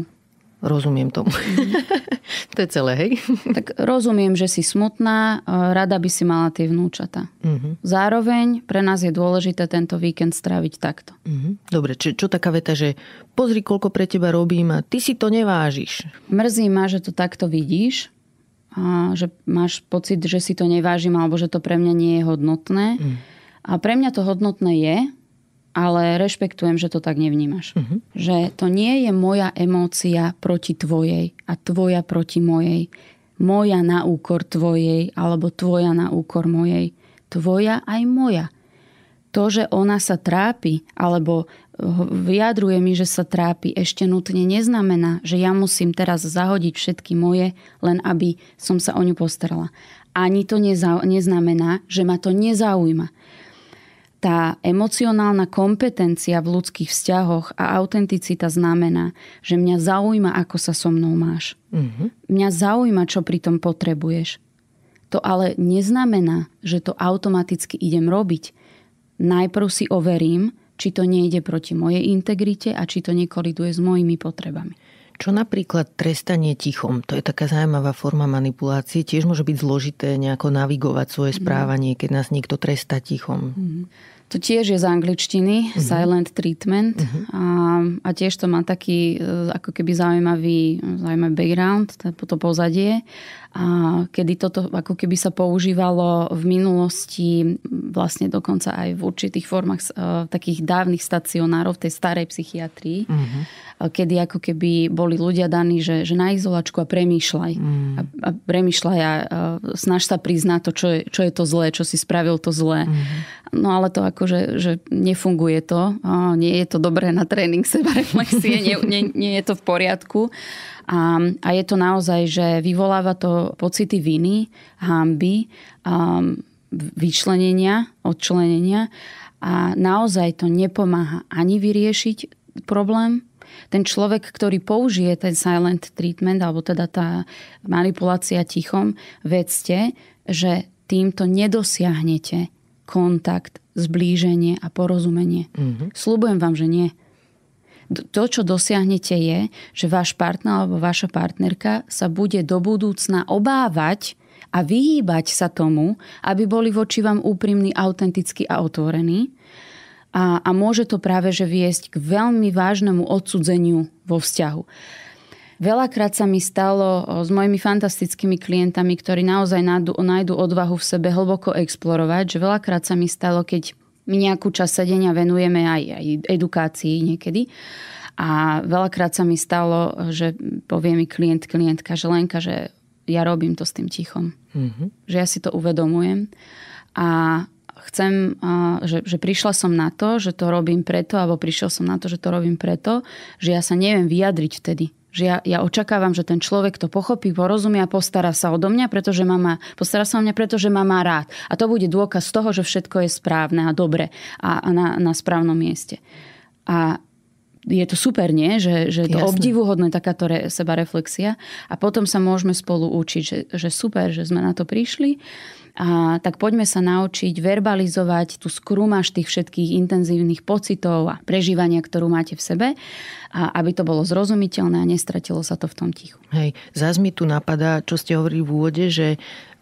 Rozumiem tomu. Mm-hmm. to je celé, hej? tak rozumiem, že si smutná, e, rada by si mala tie vnúčata. Mm-hmm. Zároveň pre nás je dôležité tento víkend stráviť takto. Mm-hmm. Dobre, či, čo taká veta, že pozri, koľko pre teba robím a ty si to nevážiš. Mrzí ma, že to takto vidíš, a že máš pocit, že si to nevážim alebo že to pre mňa nie je hodnotné. Mm. A pre mňa to hodnotné je, ale rešpektujem, že to tak nevnímaš. Uh-huh. Že to nie je moja emócia proti tvojej a tvoja proti mojej. Moja na úkor tvojej alebo tvoja na úkor mojej. Tvoja aj moja. To, že ona sa trápi alebo eh, vyjadruje mi, že sa trápi, ešte nutne neznamená, že ja musím teraz zahodiť všetky moje, len aby som sa o ňu postarala. Ani to neza- neznamená, že ma to nezaujíma tá emocionálna kompetencia v ľudských vzťahoch a autenticita znamená, že mňa zaujíma, ako sa so mnou máš. Mm-hmm. Mňa zaujíma, čo pri tom potrebuješ. To ale neznamená, že to automaticky idem robiť. Najprv si overím, či to nejde proti mojej integrite a či to nekoliduje s mojimi potrebami. Čo napríklad trestanie tichom, to je taká zaujímavá forma manipulácie, tiež môže byť zložité nejako navigovať svoje mhm. správanie, keď nás niekto trestá tichom. Mm-hmm. To tiež je z angličtiny, uh-huh. silent treatment. Uh-huh. A, a tiež to má taký e, ako keby zaujímavý, zaujímavý background, to pozadie a kedy toto ako keby sa používalo v minulosti, vlastne dokonca aj v určitých formách e, takých dávnych stacionárov tej starej psychiatrii, uh-huh. kedy ako keby boli ľudia daní, že, že na izolačku a premýšľaj. Uh-huh. A, a premýšľaj a, uh, snaž sa priznať to, čo je, čo je to zlé, čo si spravil to zlé. Uh-huh. No ale to akože že nefunguje to, Uh, nie je to dobré na tréning sebareflexie, nie, nie, nie je to v poriadku. A, a je to naozaj, že vyvoláva to pocity viny, hamby, um, vyčlenenia, odčlenenia a naozaj to nepomáha ani vyriešiť problém, ten človek, ktorý použije ten silent treatment, alebo teda tá manipulácia tichom, vedzte, že týmto nedosiahnete kontakt, zblíženie a porozumenie. Mm-hmm. Sľubujem vám, že nie to, čo dosiahnete je, že váš partner alebo vaša partnerka sa bude do budúcna obávať a vyhýbať sa tomu, aby boli voči vám úprimní, autentickí a otvorení. A, a môže to práve že viesť k veľmi vážnemu odsudzeniu vo vzťahu. Veľakrát sa mi stalo s mojimi fantastickými klientami, ktorí naozaj nájdu, nájdu odvahu v sebe hlboko explorovať, že veľakrát sa mi stalo, keď my nejakú časť sedenia venujeme aj, aj edukácii niekedy. A veľakrát sa mi stalo, že povie mi klient, klientka, že Lenka, že ja robím to s tým tichom. Mm-hmm. Že ja si to uvedomujem. A chcem, že, že prišla som na to, že to robím preto, alebo prišiel som na to, že to robím preto, že ja sa neviem vyjadriť vtedy že ja, ja očakávam, že ten človek to pochopí, porozumie a postará sa o mňa, pretože ma má, postará sa o mňa, pretože ma má rád. A to bude dôkaz toho, že všetko je správne a dobre a, a na, na správnom mieste. A je to super, nie? Že, že je to Jasne. obdivuhodné takáto re, reflexia A potom sa môžeme spolu učiť, že, že super, že sme na to prišli. A, tak poďme sa naučiť verbalizovať tú skrúmaž tých všetkých intenzívnych pocitov a prežívania, ktorú máte v sebe, a aby to bolo zrozumiteľné a nestratilo sa to v tom tichu. Hej, zás mi tu napadá, čo ste hovorili v úvode, že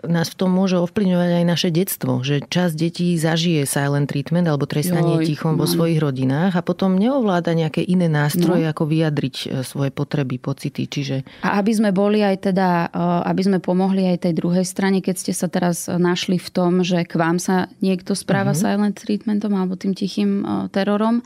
nás v tom môže ovplyvňovať aj naše detstvo, že čas detí zažije silent treatment alebo trestanie Joj, tichom no. vo svojich rodinách a potom neovláda nejaké iné nástroje, no. ako vyjadriť e, svoje potreby, pocity. Čiže... A aby sme boli aj teda, e, aby sme pomohli aj tej druhej strane, keď ste sa teraz našli v tom, že k vám sa niekto správa uh-huh. silent treatmentom alebo tým tichým e, terorom,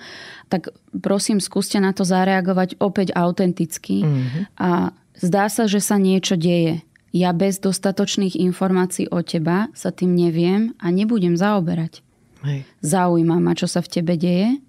tak prosím, skúste na to zareagovať opäť autenticky Mm. a zdá sa, že sa niečo deje ja bez dostatočných informácií o teba sa tým neviem a nebudem zaoberať. Hej. Zaujíma ma, čo sa v tebe deje,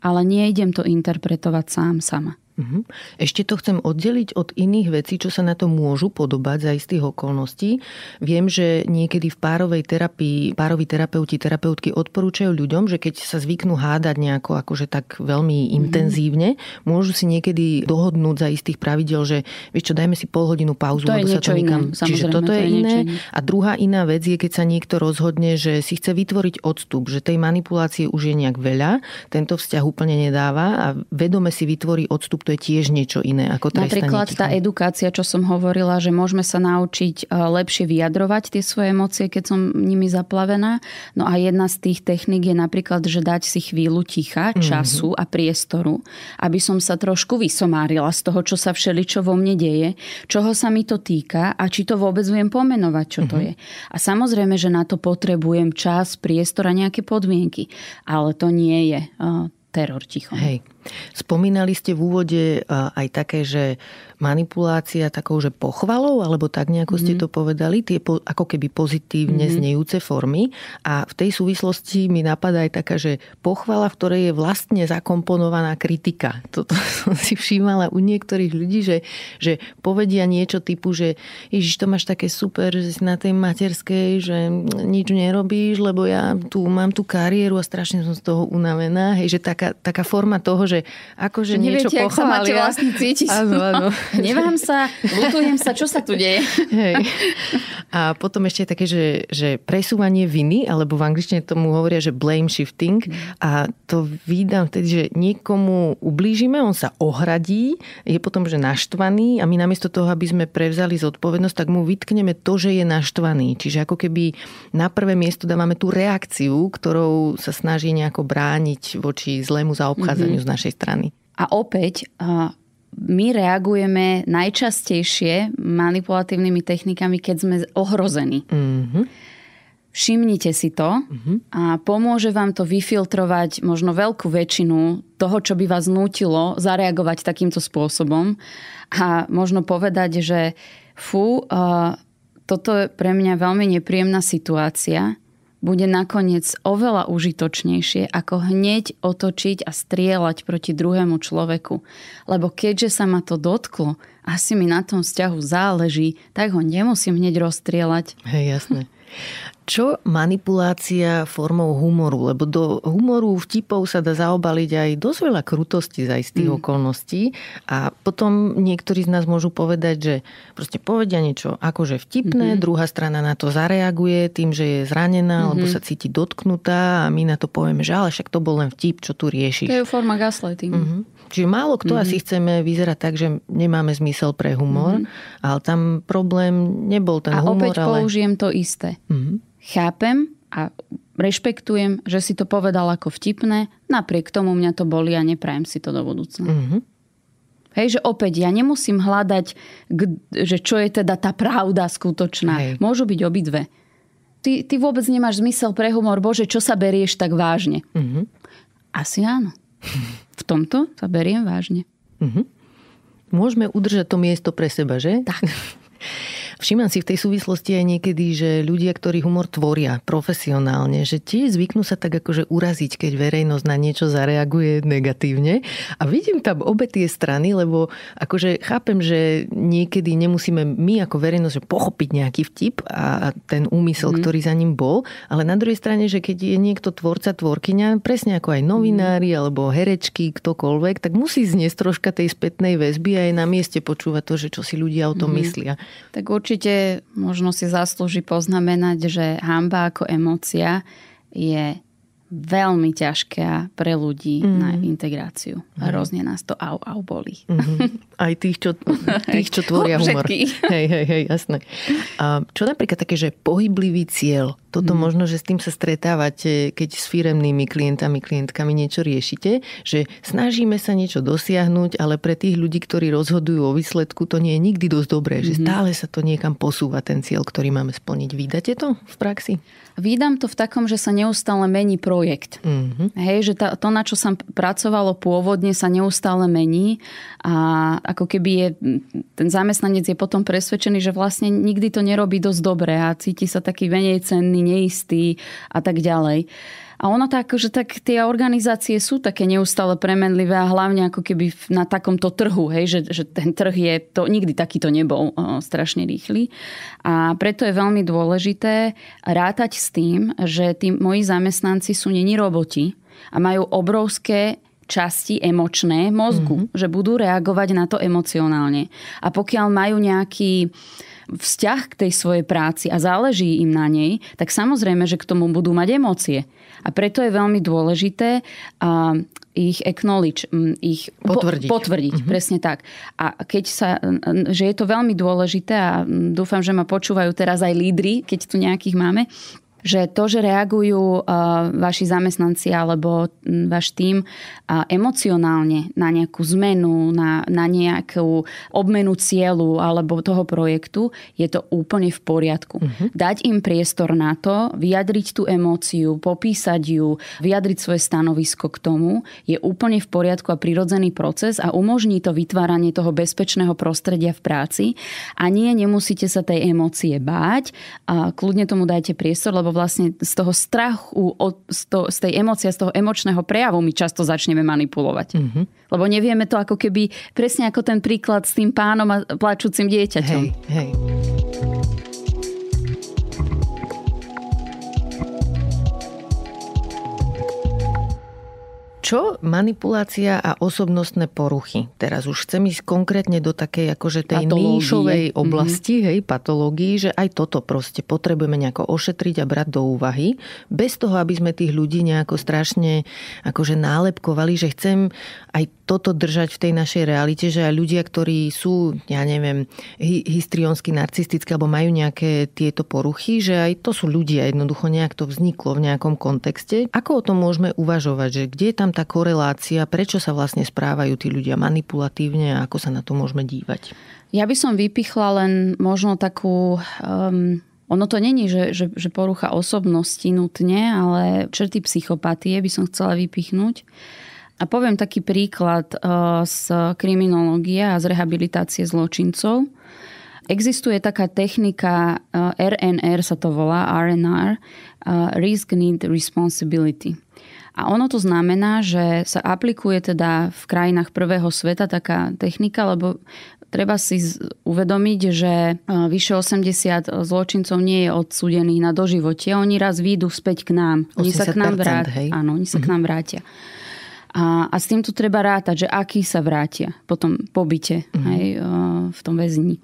ale nejdem to interpretovať sám sama. Mhm. Ešte to chcem oddeliť od iných vecí, čo sa na to môžu podobať za istých okolností. Viem, že niekedy v párovej terapii, pároví terapeuti, terapeutky odporúčajú ľuďom, že keď sa zvyknú hádať nejako akože tak veľmi mhm. intenzívne, môžu si niekedy dohodnúť za istých pravidel, že vieš čo, dajme si pol hodinu pauzu, to lebo sa to Iné, Čiže toto to je, je iné. iné. A druhá iná vec je, keď sa niekto rozhodne, že si chce vytvoriť odstup, že tej manipulácie už je nejak veľa, tento vzťah úplne nedáva a vedome si vytvorí odstup to je tiež niečo iné ako trestanie. Napríklad tá edukácia, čo som hovorila, že môžeme sa naučiť e, lepšie vyjadrovať tie svoje emócie, keď som nimi zaplavená. No a jedna z tých technik je napríklad, že dať si chvíľu ticha, mhm. času mm-hmm. a priestoru, aby som sa trošku vysomárila z toho, čo sa všeličo vo mne deje, čoho sa mi to týka a či to vôbec viem pomenovať, čo mm-hmm. to mhm. je. A samozrejme, že na to potrebujem čas, priestor a nejaké podmienky. Ale to nie je uh, teror tichom. Hej. Spomínali ste v úvode aj také, že manipulácia takou, že pochvalou, alebo tak nejako mm ste mhm. to povedali, tie po, ako keby pozitívne mm znejúce formy. A v tej súvislosti mi napadá aj taká, že pochvala, v ktorej je vlastne zakomponovaná kritika. Toto som si všímala u niektorých ľudí, že, že povedia niečo typu, že Ježiš, to máš také super, že si na tej materskej, že nič nerobíš, lebo ja tu mám tú kariéru a strašne som z toho unavená. Hej, že taká, taká forma toho, že že akože že neviete, niečo pochvália. Neviete, sa vlastne cítiť. Áno, áno. Nevám sa, lutujem sa, čo sa tu deje. Hej. A potom ešte je také, že, že presúvanie viny, alebo v angličtine tomu hovoria, že blame shifting. Mhm. A to vydám vtedy, že niekomu ublížime, on sa ohradí, je potom, že naštvaný a my namiesto toho, aby sme prevzali zodpovednosť, tak mu vytkneme to, že je naštvaný. Čiže ako keby na prvé miesto dávame tú reakciu, ktorou sa snaží nejako brániť voči zlému zaobchádzaniu mm-hmm. s našej strany. A opäť, my reagujeme najčastejšie manipulatívnymi technikami, keď sme ohrození. Mm-hmm. Všimnite si to mm-hmm. a pomôže vám to vyfiltrovať možno veľkú väčšinu toho, čo by vás nutilo zareagovať takýmto spôsobom a možno povedať, že fú, uh, toto je pre mňa veľmi nepríjemná situácia bude nakoniec oveľa užitočnejšie, ako hneď otočiť a strieľať proti druhému človeku. Lebo keďže sa ma to dotklo, asi mi na tom vzťahu záleží, tak ho nemusím hneď rozstrieľať. Hej, jasné čo manipulácia formou humoru? Lebo do humoru vtipov sa dá zaobaliť aj dosť veľa krutosti za istých mm. okolností a potom niektorí z nás môžu povedať, že proste povedia niečo akože vtipné, mm-hmm. druhá strana na to zareaguje tým, že je zranená mm-hmm. alebo sa cíti dotknutá a my na to povieme, že ale však to bol len vtip, čo tu riešiš. To je forma gaslighting. Mm-hmm. Čiže málo kto mm-hmm. asi mhm. chceme vyzerať tak, že nemáme zmysel pre humor, mm-hmm. ale tam problém nebol ten a humor. A opäť ale... použijem to isté. Mm-hmm chápem a rešpektujem, že si to povedal ako vtipné, napriek tomu mňa to boli a neprajem si to do budúcna. Mm-hmm. Hej, že opäť ja nemusím hľadať, že čo je teda tá pravda skutočná. Hej. Môžu byť obidve. Ty, ty vôbec nemáš zmysel pre humor. Bože, čo sa berieš tak vážne? Mm-hmm. Asi áno. V tomto sa beriem vážne. Mm-hmm. Môžeme udržať to miesto pre seba, že? Tak. Všimám si v tej súvislosti aj niekedy, že ľudia, ktorí humor tvoria profesionálne, že tie zvyknú sa tak akože uraziť, keď verejnosť na niečo zareaguje negatívne. A vidím tam obe tie strany, lebo akože chápem, že niekedy nemusíme my ako verejnosť pochopiť nejaký vtip a ten úmysel, mm. ktorý za ním bol, ale na druhej strane, že keď je niekto tvorca, tvorkyňa, presne ako aj novinári mm. alebo herečky, ktokoľvek, tak musí zniesť troška tej spätnej väzby a je na mieste počúvať to, že čo si ľudia o tom mm. myslia. Tak určite určite možno si zaslúži poznamenať, že hamba ako emócia je veľmi ťažká pre ľudí mm. na integráciu. mm. Hrozne nás to au, au boli. Mm-hmm. Aj tých, čo, tých, čo tvoria humor. Hej, hej, hej, jasné. A čo napríklad také, že pohyblivý cieľ. Toto mm. možno, že s tým sa stretávate, keď s firemnými klientami, klientkami niečo riešite, že snažíme sa niečo dosiahnuť, ale pre tých ľudí, ktorí rozhodujú o výsledku, to nie je nikdy dosť dobré, mm že mhm. stále sa to niekam posúva, ten cieľ, ktorý máme splniť. Vydáte to v praxi? Vídam to v takom, že sa neustále mení projekt. Mm-hmm. Hej, že tá, to, na čo sa pracovalo pôvodne, sa neustále mení a ako keby je, ten zamestnanec je potom presvedčený, že vlastne nikdy to nerobí dosť dobre a cíti sa taký menej cenný, neistý a tak ďalej. A ono tak, že tak tie organizácie sú také neustále premenlivé a hlavne ako keby na takomto trhu, hej, že, že ten trh je, to nikdy takýto nebol o, strašne rýchly. A preto je veľmi dôležité rátať s tým, že tí moji zamestnanci sú není roboti a majú obrovské časti emočné mozgu, mm-hmm. že budú reagovať na to emocionálne. A pokiaľ majú nejaký vzťah k tej svojej práci a záleží im na nej, tak samozrejme, že k tomu budú mať emócie. A preto je veľmi dôležité a ich acknowledge, ich potvrdiť. Po, potvrdiť uh-huh. presne tak. A keď sa, že je to veľmi dôležité a dúfam, že ma počúvajú teraz aj lídry, keď tu nejakých máme, že to, že reagujú uh, vaši zamestnanci alebo váš tím uh, emocionálne na nejakú zmenu, na, na nejakú obmenu cieľu alebo toho projektu, je to úplne v poriadku. Uh-huh. Dať im priestor na to, vyjadriť tú emóciu, popísať ju, vyjadriť svoje stanovisko k tomu, je úplne v poriadku a prirodzený proces a umožní to vytváranie toho bezpečného prostredia v práci a nie, nemusíte sa tej emócie báť, a kľudne tomu dajte priestor, lebo lebo vlastne z toho strachu, od, z, to, z tej emócie, z toho emočného prejavu my často začneme manipulovať. Mm-hmm. Lebo nevieme to ako keby presne ako ten príklad s tým pánom a plačúcim dieťaťom. Hej, hej. Čo manipulácia a osobnostné poruchy? Teraz už chcem ísť konkrétne do takej akože tej Patológie. níšovej mhm. oblasti, mm-hmm. hej, patológii, že aj toto proste potrebujeme nejako ošetriť a brať do úvahy, bez toho, aby sme tých ľudí nejako strašne akože nálepkovali, že chcem aj toto držať v tej našej realite, že aj ľudia, ktorí sú, ja neviem, histriónsky narcistickí alebo majú nejaké tieto poruchy, že aj to sú ľudia, jednoducho nejak to vzniklo v nejakom kontexte. Ako o tom môžeme uvažovať, že kde je tam tá korelácia, prečo sa vlastne správajú tí ľudia manipulatívne a ako sa na to môžeme dívať? Ja by som vypichla len možno takú... Um... Ono to není, že, že, že porucha osobnosti nutne, ale črty psychopatie by som chcela vypichnúť. A poviem taký príklad eh, z kriminológie a z rehabilitácie zločincov. Existuje taká technika RNR, eh, sa to volá, RNR, eh, Risk Need Responsibility. A ono to znamená, že sa aplikuje teda v krajinách prvého sveta taká technika, lebo treba si uvedomiť, že vyše 80 zločincov nie je odsudených na doživote. Oni raz výjdu späť k nám. Oni sa k nám vrátia. Áno, oni sa mm-hmm. k mhm. nám vrátia. A, a s týmto treba rátať, že akí sa vrátia tom pobyte mm-hmm. aj v tom väzni.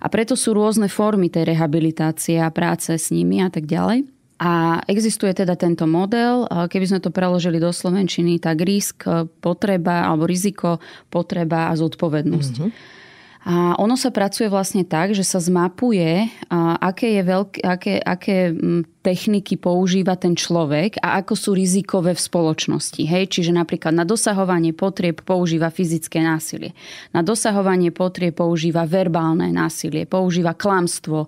A preto sú rôzne formy tej rehabilitácie a práce s nimi a tak ďalej. A existuje teda tento model, keby sme to preložili do slovenčiny, tak risk, potreba alebo riziko, potreba a zodpovednosť. Mm-hmm. A ono sa pracuje vlastne tak, že sa zmapuje, aké, je veľk, aké, aké techniky používa ten človek a ako sú rizikové v spoločnosti. Hej? Čiže napríklad na dosahovanie potrieb používa fyzické násilie. Na dosahovanie potrieb používa verbálne násilie, používa klamstvo,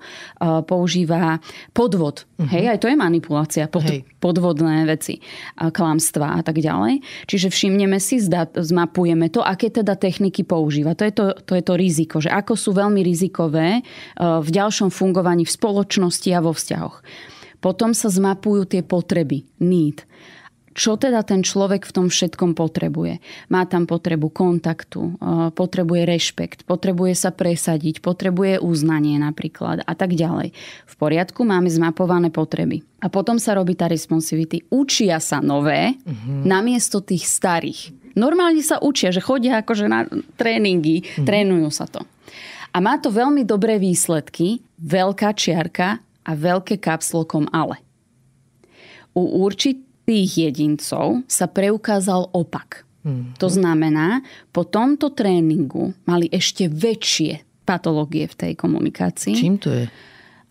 používa podvod. Uh-huh. Hej, aj to je manipulácia, pod, hey. podvodné veci, klamstva a tak ďalej. Čiže všimneme si, zda, zmapujeme to, aké teda techniky používa. To je to, to, je to riziko riziko, že ako sú veľmi rizikové e, v ďalšom fungovaní v spoločnosti a vo vzťahoch. Potom sa zmapujú tie potreby, need čo teda ten človek v tom všetkom potrebuje. Má tam potrebu kontaktu, e, potrebuje rešpekt, potrebuje sa presadiť, potrebuje uznanie napríklad a tak ďalej. V poriadku máme zmapované potreby. A potom sa robí tá responsivity. Učia sa nové uh-huh. namiesto tých starých. Normálne sa učia, že chodia akože na tréningy, mm-hmm. trénujú sa to. A má to veľmi dobré výsledky, veľká čiarka a veľké kapslokom ale. U určitých jedincov sa preukázal opak. Mm-hmm. To znamená, po tomto tréningu mali ešte väčšie patológie v tej komunikácii. Čím to je?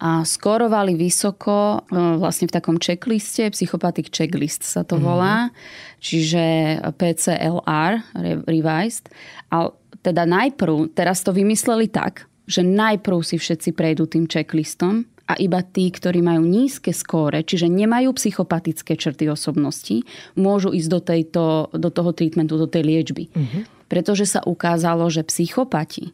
a skorovali vysoko e, vlastne v takom checkliste, psychopatik checklist sa to mhm. volá, mm čiže eh, PCLR revised. A teda najprv, teraz to vymysleli tak, že najprv si všetci prejdú tým checklistom a iba tí, ktorí majú nízke skóre, čiže nemajú psychopatické črty osobnosti, môžu ísť do, tejto, do toho treatmentu, do tej liečby. Uh-huh. Pretože sa ukázalo, že psychopati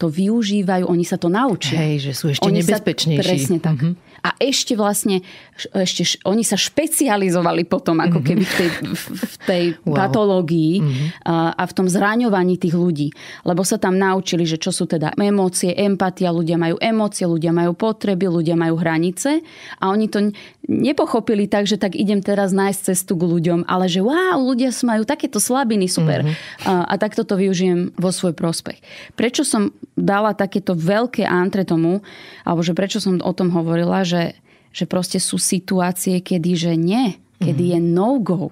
to využívajú, oni sa to naučia. Hej, že sú ešte oni nebezpečnejší. Sa, presne tak. Mm-hmm. A ešte vlastne, ešte, oni sa špecializovali potom ako mhm. keby v tej, v tej wow. patológii mm-hmm. a, a v tom zraňovaní tých ľudí. Lebo sa tam naučili, že čo sú teda emócie, empatia, ľudia majú emócie, ľudia majú potreby, ľudia majú hranice a oni to nepochopili tak, že tak idem teraz nájsť cestu k ľuďom, ale že wow, ľudia majú takéto slabiny, super. Mm-hmm. A, a takto to využijem vo svoj prospech. Prečo som dala takéto veľké antre tomu, alebo že prečo som o tom hovorila, že, že proste sú situácie, kedy že nie, kedy mm-hmm. je no-go.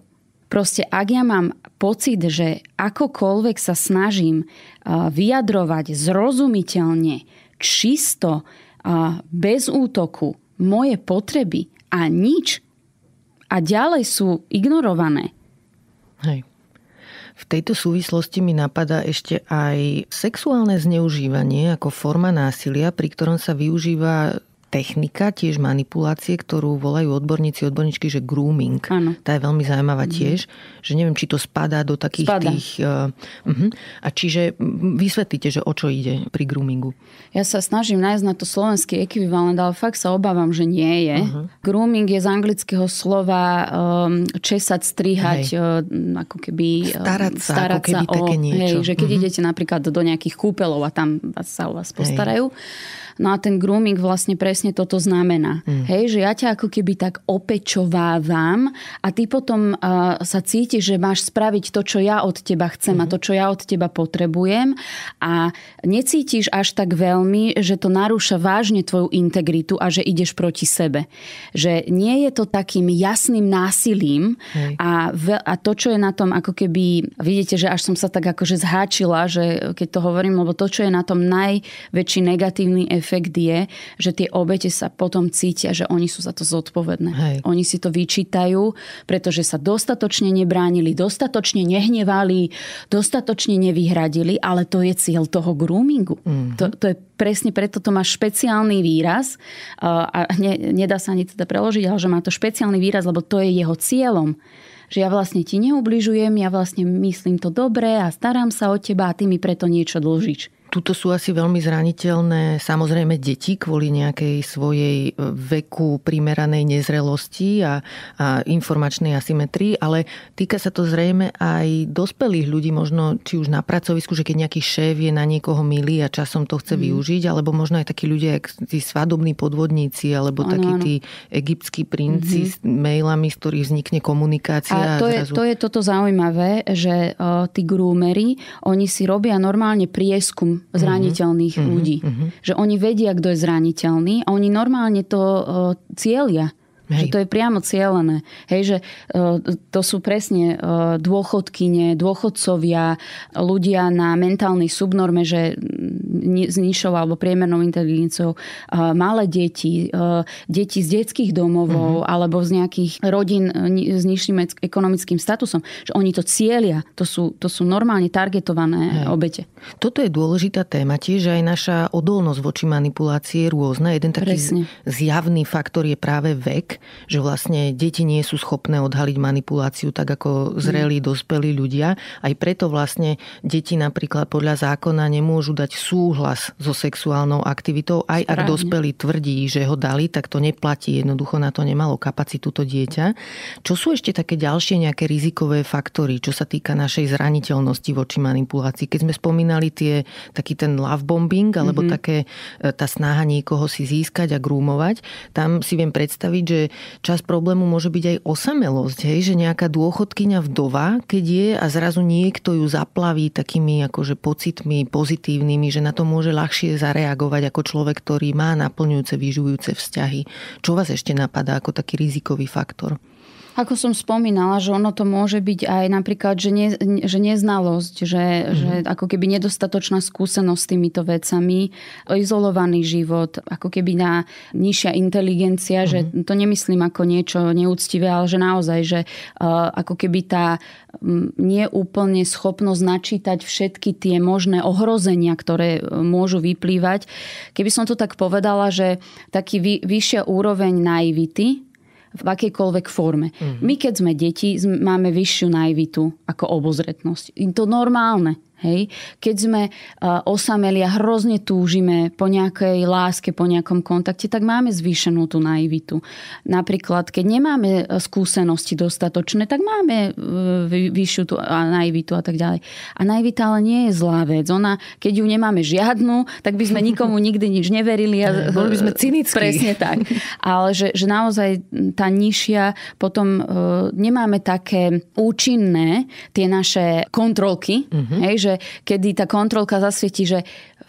Proste ak ja mám pocit, že akokoľvek sa snažím vyjadrovať zrozumiteľne, čisto, bez útoku, moje potreby a nič. A ďalej sú ignorované. Hej. V tejto súvislosti mi napadá ešte aj sexuálne zneužívanie ako forma násilia, pri ktorom sa využíva technika tiež manipulácie, ktorú volajú odborníci, odborníčky, že grooming. Ano. Tá je veľmi zaujímavá mhm. tiež, že neviem, či to spadá do takých spadá. tých... Uh, uh-huh. A čiže vysvetlíte, že o čo ide pri groomingu. Ja sa snažím nájsť na to slovenský ekvivalent, ale fakt sa obávam, že nie je. Uh-huh. Grooming je z anglického slova um, česať, strihať, Uh, ako keby... Um, starať sa, starať ako keby sa také o, také niečo. Hej, že keď uh-huh. idete napríklad do nejakých kúpelov a tam sa o vás postarajú. Hej No a ten grooming vlastne presne toto znamená. Mm. Hej, že ja ťa ako keby tak opečovávam a ty potom uh, sa cítiš, že máš spraviť to, čo ja od teba chcem mm. a to, čo ja od teba potrebujem a necítiš až tak veľmi, že to narúša vážne tvoju integritu a že ideš proti sebe. Že nie je to takým jasným násilím a, ve- a to, čo je na tom ako keby, vidíte, že až som sa tak akože zháčila, že keď to hovorím, lebo to, čo je na tom najväčší negatívny efekt, efekt je, že tie obete sa potom cítia, že oni sú za to zodpovedné. Hej. Oni si to vyčítajú, pretože sa dostatočne nebránili, dostatočne nehnevali, dostatočne nevyhradili, ale to je cieľ toho groomingu. Mm-hmm. To, to je presne preto to má špeciálny výraz eh, a ne, nedá sa ani teda preložiť, ale že má to špeciálny výraz, lebo to je jeho cieľom že ja vlastne ti neubližujem, ja vlastne myslím to dobre a starám sa o teba a ty mi preto niečo dlžíš. Tuto sú asi veľmi zraniteľné samozrejme deti kvôli nejakej svojej e, veku primeranej nezrelosti a, a informačnej asymetrii, ale týka sa to zrejme aj dospelých ľudí, možno či už na pracovisku, že keď nejaký šéf je na niekoho milý a časom to chce mm. využiť, alebo možno aj takí ľudia, ako tí svadobní podvodníci, alebo ano, takí ano. tí egyptskí princi mm-hmm. s mailami, z ktorých vznikne komunikácia. A to, a zrazu... je, to je toto zaujímavé, že uh, tí grúmery, oni si robia normálne prieskum Mm-hmm. zraniteľných mm-hmm. ľudí. Mm-hmm. Že oni vedia, kto je zraniteľný a oni normálne to uh, cieľia. Hej. Že to je priamo cieľené. Hej, že e, to sú presne uh, dôchodkyne, dôchodcovia, ľudia na mentálnej subnorme, že s nižšou alebo priemernou inteligenciou, malé deti, deti z detských domovov mm-hmm. alebo z nejakých rodín e, s nižším ekonomickým statusom. Že oni to cieľia, to sú, to sú normálne targetované Hej. obete. Toto je dôležitá téma tiež aj naša odolnosť voči manipulácii je rôzna. Jeden taký Presne. zjavný faktor je práve vek, že vlastne deti nie sú schopné odhaliť manipuláciu tak ako zrelí, mm. dospelí ľudia. Aj preto vlastne deti napríklad podľa zákona nemôžu dať súd súhlas so sexuálnou aktivitou. Aj Správne. ak dospelý tvrdí, že ho dali, tak to neplatí. Jednoducho na to nemalo kapacitu to dieťa. Čo sú ešte také ďalšie nejaké rizikové faktory, čo sa týka našej zraniteľnosti voči manipulácii? Keď sme spomínali tie, taký ten love bombing, alebo mm-hmm. také e, tá snaha niekoho si získať a grúmovať, tam si viem predstaviť, že čas problému môže byť aj osamelosť, hej? že nejaká dôchodkyňa vdova, keď je a zrazu niekto ju zaplaví takými akože pocitmi pozitívnymi, že na to môže ľahšie zareagovať ako človek, ktorý má naplňujúce, vyživujúce vzťahy. Čo vás ešte napadá ako taký rizikový faktor? Ako som spomínala, že ono to môže byť aj napríklad, že, ne, že neznalosť, že, mm. že mhm. ako keby nedostatočná skúsenosť s týmito vecami, izolovaný život, ako keby na nižšia inteligencia, mm. že mhm. to nemyslím ako niečo neúctivé, ale že naozaj, že uh, ako keby tá neúplne schopnosť načítať všetky tie možné ohrozenia, ktoré e, môžu vyplývať. Keby som to tak povedala, že taký vy, vyššia úroveň naivity, v akejkoľvek forme. Mm-hmm. My, keď sme deti, máme vyššiu naivitu ako obozretnosť. Je to normálne. Hej? Keď sme uh, e, osameli a hrozne túžime po nejakej láske, po nejakom kontakte, tak máme zvýšenú tú naivitu. Napríklad, keď nemáme e, skúsenosti dostatočné, tak máme uh, vyššiu tú uh, naivitu a tak ďalej. A naivita ale nie je zlá vec. Ona, keď ju nemáme žiadnu, tak by sme nikomu nikdy nič neverili. A, Boli by sme cynickí. Presne tak. Ale že, že naozaj tá nižšia, potom uh, nemáme také účinné tie naše kontrolky, mm-hmm. hej, že že kedy tá kontrolka zasvietí, že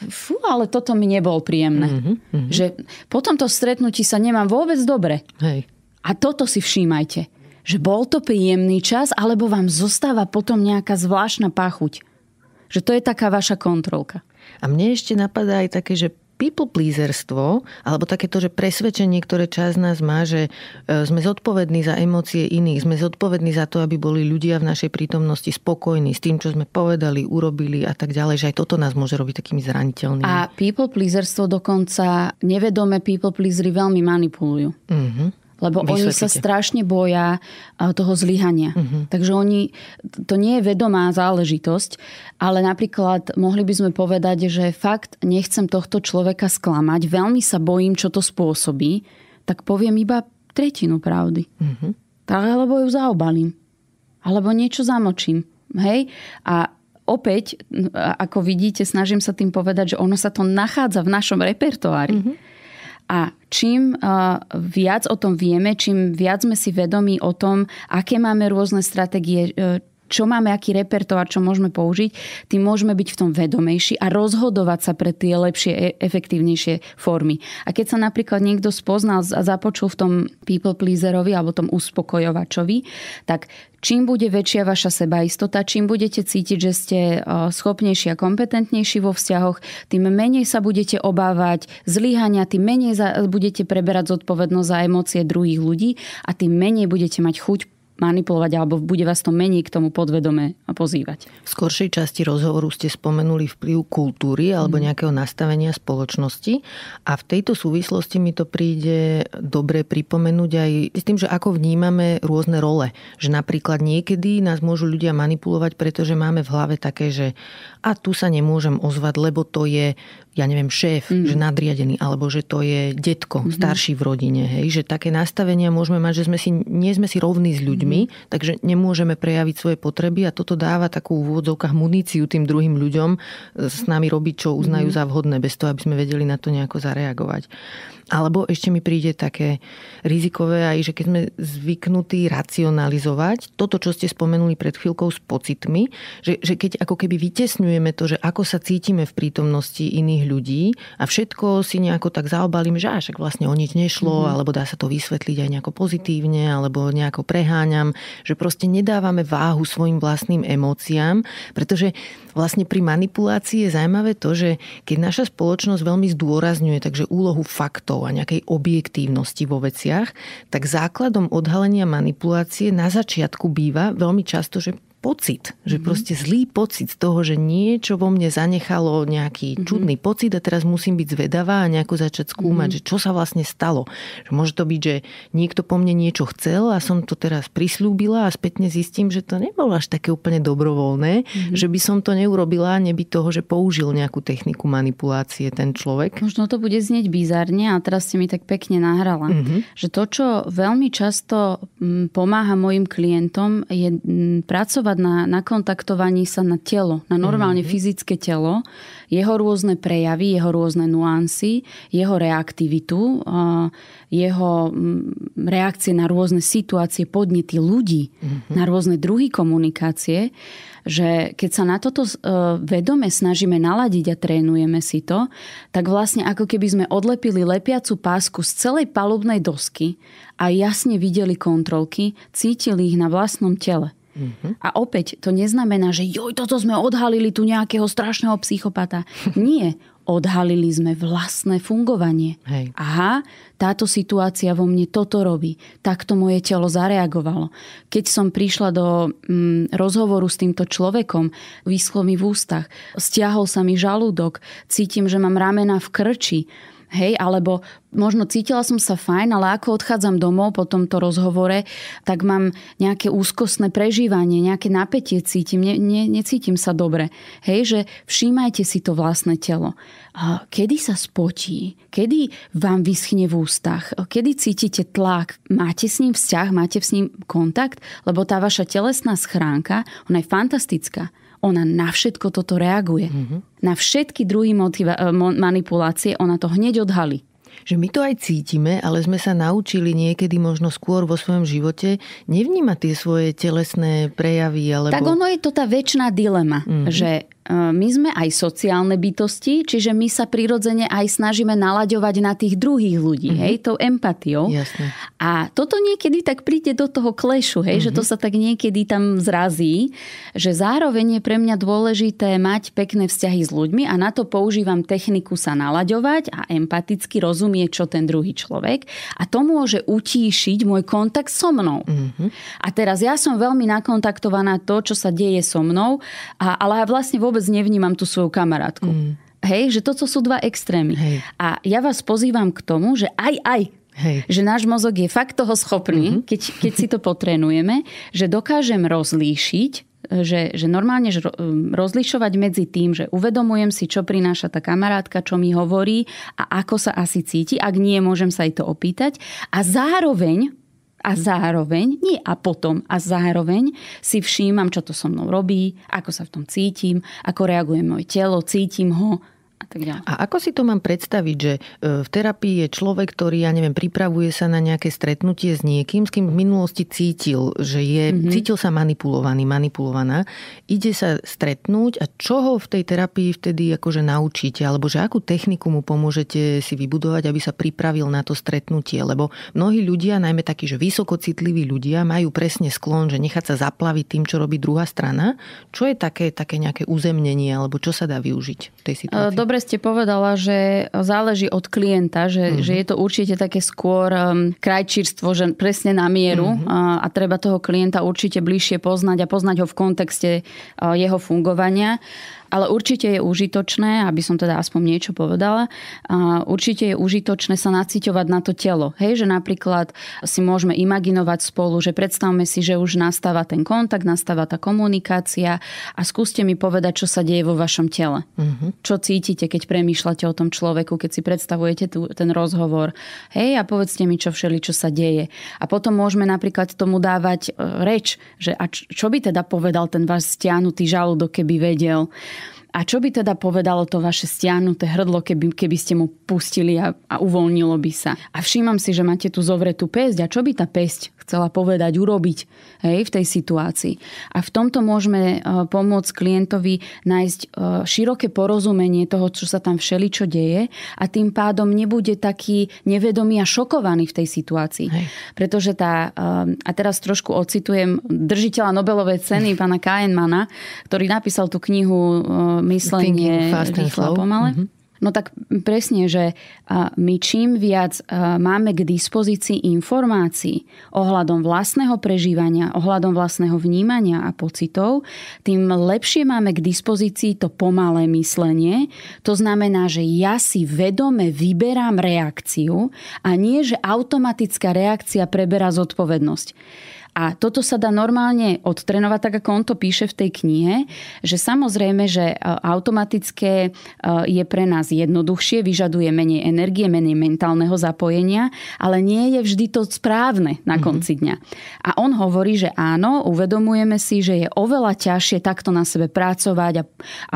fú, ale toto mi nebol príjemné. Mm-hmm, mm-hmm. Že po tomto stretnutí sa nemám vôbec dobre. Hej. A toto si všímajte. Že bol to príjemný čas, alebo vám zostáva potom nejaká zvláštna pachuť. Že to je taká vaša kontrolka. A mne ešte napadá aj také, že people pleaserstvo, alebo takéto, že presvedčenie, ktoré čas nás má, že e, sme zodpovední za emócie iných, sme zodpovední za to, aby boli ľudia v našej prítomnosti spokojní s tým, čo sme povedali, urobili a tak ďalej, že aj toto nás môže robiť takými zraniteľnými. A people pleaserstvo dokonca nevedome people pleasery veľmi manipulujú. Mm-hmm. Lebo Vysvetlite. oni sa strašne boja toho zlyhania. Uh-huh. Takže oni, to nie je vedomá záležitosť, ale napríklad mohli by sme povedať, že fakt nechcem tohto človeka sklamať, veľmi sa bojím, čo to spôsobí, tak poviem iba tretinu pravdy. Uh-huh. Tak, alebo ju zaobalím. Alebo niečo zamočím. Hej? A opäť, ako vidíte, snažím sa tým povedať, že ono sa to nachádza v našom repertoári. Uh-huh. A čím e, viac o tom vieme, čím viac sme si vedomí o tom, aké máme rôzne stratégie, e, čo máme, aký repertoár, čo môžeme použiť, tým môžeme byť v tom vedomejší a rozhodovať sa pre tie lepšie, e, efektívnejšie formy. A keď sa napríklad niekto spoznal a započul v tom people pleaserovi alebo tom uspokojovačovi, tak čím bude väčšia vaša sebaistota, čím budete cítiť, že ste e, schopnejší a kompetentnejší vo vzťahoch, tým menej sa budete obávať zlyhania, tým menej budete preberať zodpovednosť za emócie druhých ľudí a tým menej budete mať chuť manipulovať alebo bude vás to mení k tomu podvedome a pozývať. V skoršej časti rozhovoru ste spomenuli vplyv kultúry alebo mhm. nejakého nastavenia spoločnosti a v tejto súvislosti mi to príde dobre pripomenúť aj s tým, že ako vnímame rôzne role. Že napríklad niekedy nás môžu ľudia manipulovať, pretože máme v hlave také, že a tu sa nemôžem ozvať, lebo to je ja neviem, šéf, mm. že nadriadený, alebo že to je detko, mm-hmm. starší v rodine, hej, že také nastavenia môžeme mať, že sme si, nie sme si rovní s ľuďmi, mm-hmm. takže nemôžeme prejaviť svoje potreby a toto dáva takú v úvodzovkách muníciu tým druhým ľuďom e, s nami robiť, čo uznajú mm-hmm. za vhodné, bez toho, aby sme vedeli na to nejako zareagovať. Alebo ešte mi príde také rizikové aj, že keď sme zvyknutí racionalizovať toto, čo ste spomenuli pred chvíľkou s pocitmi, že, že keď ako keby vytesňujeme to, že ako sa cítime v prítomnosti iných ľudí a všetko si nejako tak zaobalím, že až vlastne o nič nešlo, mm-hmm. alebo dá sa to vysvetliť aj nejako pozitívne, alebo nejako preháňam, že proste nedávame váhu svojim vlastným emóciám, pretože vlastne pri manipulácii je zaujímavé to, že keď naša spoločnosť veľmi zdôrazňuje takže úlohu faktov a nejakej objektívnosti vo veciach, tak základom odhalenia manipulácie na začiatku býva veľmi často, že pocit, že mm-hmm. proste zlý pocit z toho, že niečo vo mne zanechalo nejaký mm-hmm. čudný pocit a teraz musím byť zvedavá a nejako začať skúmať, mm-hmm. že čo sa vlastne stalo. Že môže to byť, že niekto po mne niečo chcel a som to teraz prislúbila a spätne zistím, že to nebolo až také úplne dobrovoľné, mm-hmm. že by som to neurobila, neby toho, že použil nejakú techniku manipulácie ten človek. Možno to bude znieť bizarne a teraz ste mi tak pekne nahrala, mm-hmm. že to, čo veľmi často mm, pomáha mojim klientom, je mm, pracovať pracovať na, na kontaktovaní sa na telo, na normálne mm-hmm. fyzické telo, jeho rôzne prejavy, jeho rôzne nuancy, jeho reaktivitu, jeho mm, reakcie na rôzne situácie, podnety ľudí, mm-hmm. na rôzne druhy komunikácie, že keď sa na toto e, vedome snažíme naladiť a trénujeme si to, tak vlastne ako keby sme odlepili lepiacu pásku z celej palubnej dosky a jasne videli kontrolky, cítili ich na vlastnom tele. Mm-hmm. A opäť to neznamená, že joj, toto sme odhalili tu nejakého strašného psychopata. Nie, odhalili sme vlastné fungovanie. Hej. Aha, táto situácia vo mne toto robí. Takto moje telo zareagovalo. Keď som prišla do mm, rozhovoru s týmto človekom, vyschlo mi v ústach, stiahol sa mi žalúdok, cítim, že mám ramena v krči hej, alebo možno cítila som sa fajn, ale ako odchádzam domov po tomto rozhovore, tak mám nejaké úzkostné prežívanie, nejaké napätie cítim, ne, ne, necítim sa dobre. Hej, že všímajte si to vlastné telo. Kedy sa spotí? Kedy vám vyschne v ústach? Kedy cítite tlak? Máte s ním vzťah? Máte s ním kontakt? Lebo tá vaša telesná schránka, ona je fantastická ona na všetko toto reaguje. Mm-hmm. Na všetky druhy motiva- eh, manipulácie ona to hneď odhalí že my to aj cítime, ale sme sa naučili niekedy možno skôr vo svojom živote nevnímať tie svoje telesné prejavy. Alebo... Tak ono je to tá väčšiná dilema, mm-hmm. že Eh, my sme aj sociálne bytosti, čiže my sa prirodzene aj snažíme nalaďovať na tých druhých ľudí, mm-hmm. hej, tou empatiou. Jasne. A toto niekedy tak príde do toho klešu, hej, mm-hmm. že to mhm. sa tak niekedy tam zrazí, že zároveň je pre mňa dôležité mať pekné vzťahy s ľuďmi a na to používam techniku sa nalaďovať a empaticky rozumie čo ten druhý človek a to môže utíšiť môj kontakt so mnou. Mm-hmm. A teraz ja som veľmi nakontaktovaná to, čo sa deje so mnou, a, ale ja vlastne vôbec vôbec nevnímam tú svoju kamarátku. Mm. Hej, že toto sú dva extrémy. Hej. A ja vás pozývam k tomu, že aj, aj, Hej. Že náš mozog je fakt toho schopný, mm-hmm. keď, keď si to potrenujeme, že dokážem rozlíšiť, e, že, že normálne e, rozlišovať medzi tým, že uvedomujem si, čo prináša tá kamarátka, čo mi hovorí a ako sa asi cíti, ak nie, môžem sa aj to opýtať. A zároveň a mhm. zároveň, nie a potom, a zároveň si všímam, čo to so mnou robí, ako sa v tom cítim, ako reaguje moje telo, cítim ho, a tak ďalej. A ako si to mám predstaviť, že e, v terapii je človek, ktorý, ja neviem, pripravuje sa na nejaké stretnutie s niekým, s kým v minulosti cítil, že je, mm-hmm. cítil sa manipulovaný, manipulovaná, ide sa stretnúť a čo ho v tej terapii vtedy akože naučíte, alebo že akú techniku mu pomôžete si vybudovať, aby sa pripravil na to stretnutie, lebo mnohí ľudia, najmä takí, že vysokocitliví ľudia, majú presne sklon, že nechať sa zaplaviť tým, čo robí druhá strana. Čo je také, také nejaké uzemnenie, alebo čo sa dá využiť v tej e, situácii? Dobre dobre ste povedala, že záleží od klienta, že, mm-hmm. že je to určite také skôr um, krajčírstvo, že presne na mieru mm-hmm. a, a treba toho klienta určite bližšie poznať a poznať ho v kontexte uh, jeho fungovania. Ale určite je užitočné, aby som teda aspoň niečo povedala, určite je užitočné sa naciťovať na to telo. Hej, že napríklad si môžeme imaginovať spolu, že predstavme si, že už nastáva ten kontakt, nastáva tá komunikácia a skúste mi povedať, čo sa deje vo vašom tele. Mm-hmm. Čo cítite cítite, keď premýšľate o tom človeku, keď si predstavujete tu, ten rozhovor. Hej, a povedzte mi, čo všeli, čo sa deje. A potom môžeme napríklad tomu dávať e, reč, že a čo by teda povedal ten váš stiahnutý žalúdok, keby vedel. A čo by teda povedalo to vaše stiahnuté hrdlo, keby, keby ste mu pustili a, a uvoľnilo by sa? A všímam si, že máte tu zovretú pesť a čo by tá pesť chcela povedať, urobiť hej, v tej situácii. A v tomto môžeme e, pomôcť klientovi nájsť e, široké porozumenie toho, čo sa tam všeličo deje a tým pádom nebude taký nevedomý a šokovaný v tej situácii. Hej. Pretože tá, e, a teraz trošku ocitujem držiteľa Nobelovej ceny, pána Kahnemana, ktorý napísal tú knihu myslenie rýchlo chlapom, Mm-hmm. No tak presne, že my čím viac máme k dispozícii informácií ohľadom vlastného prežívania, ohľadom vlastného vnímania a pocitov, tým lepšie máme k dispozícii to pomalé myslenie. To znamená, že ja si vedome vyberám reakciu a nie, že automatická reakcia preberá zodpovednosť. A toto sa dá normálne odtrenovať, tak ako on to píše v tej knihe, že samozrejme, že e, automatické e, je pre nás jednoduchšie, vyžaduje menej energie, menej mentálneho zapojenia, ale nie je vždy to správne na mhm. konci dňa. A on hovorí, že áno, uvedomujeme si, že je oveľa ťažšie takto na sebe pracovať a,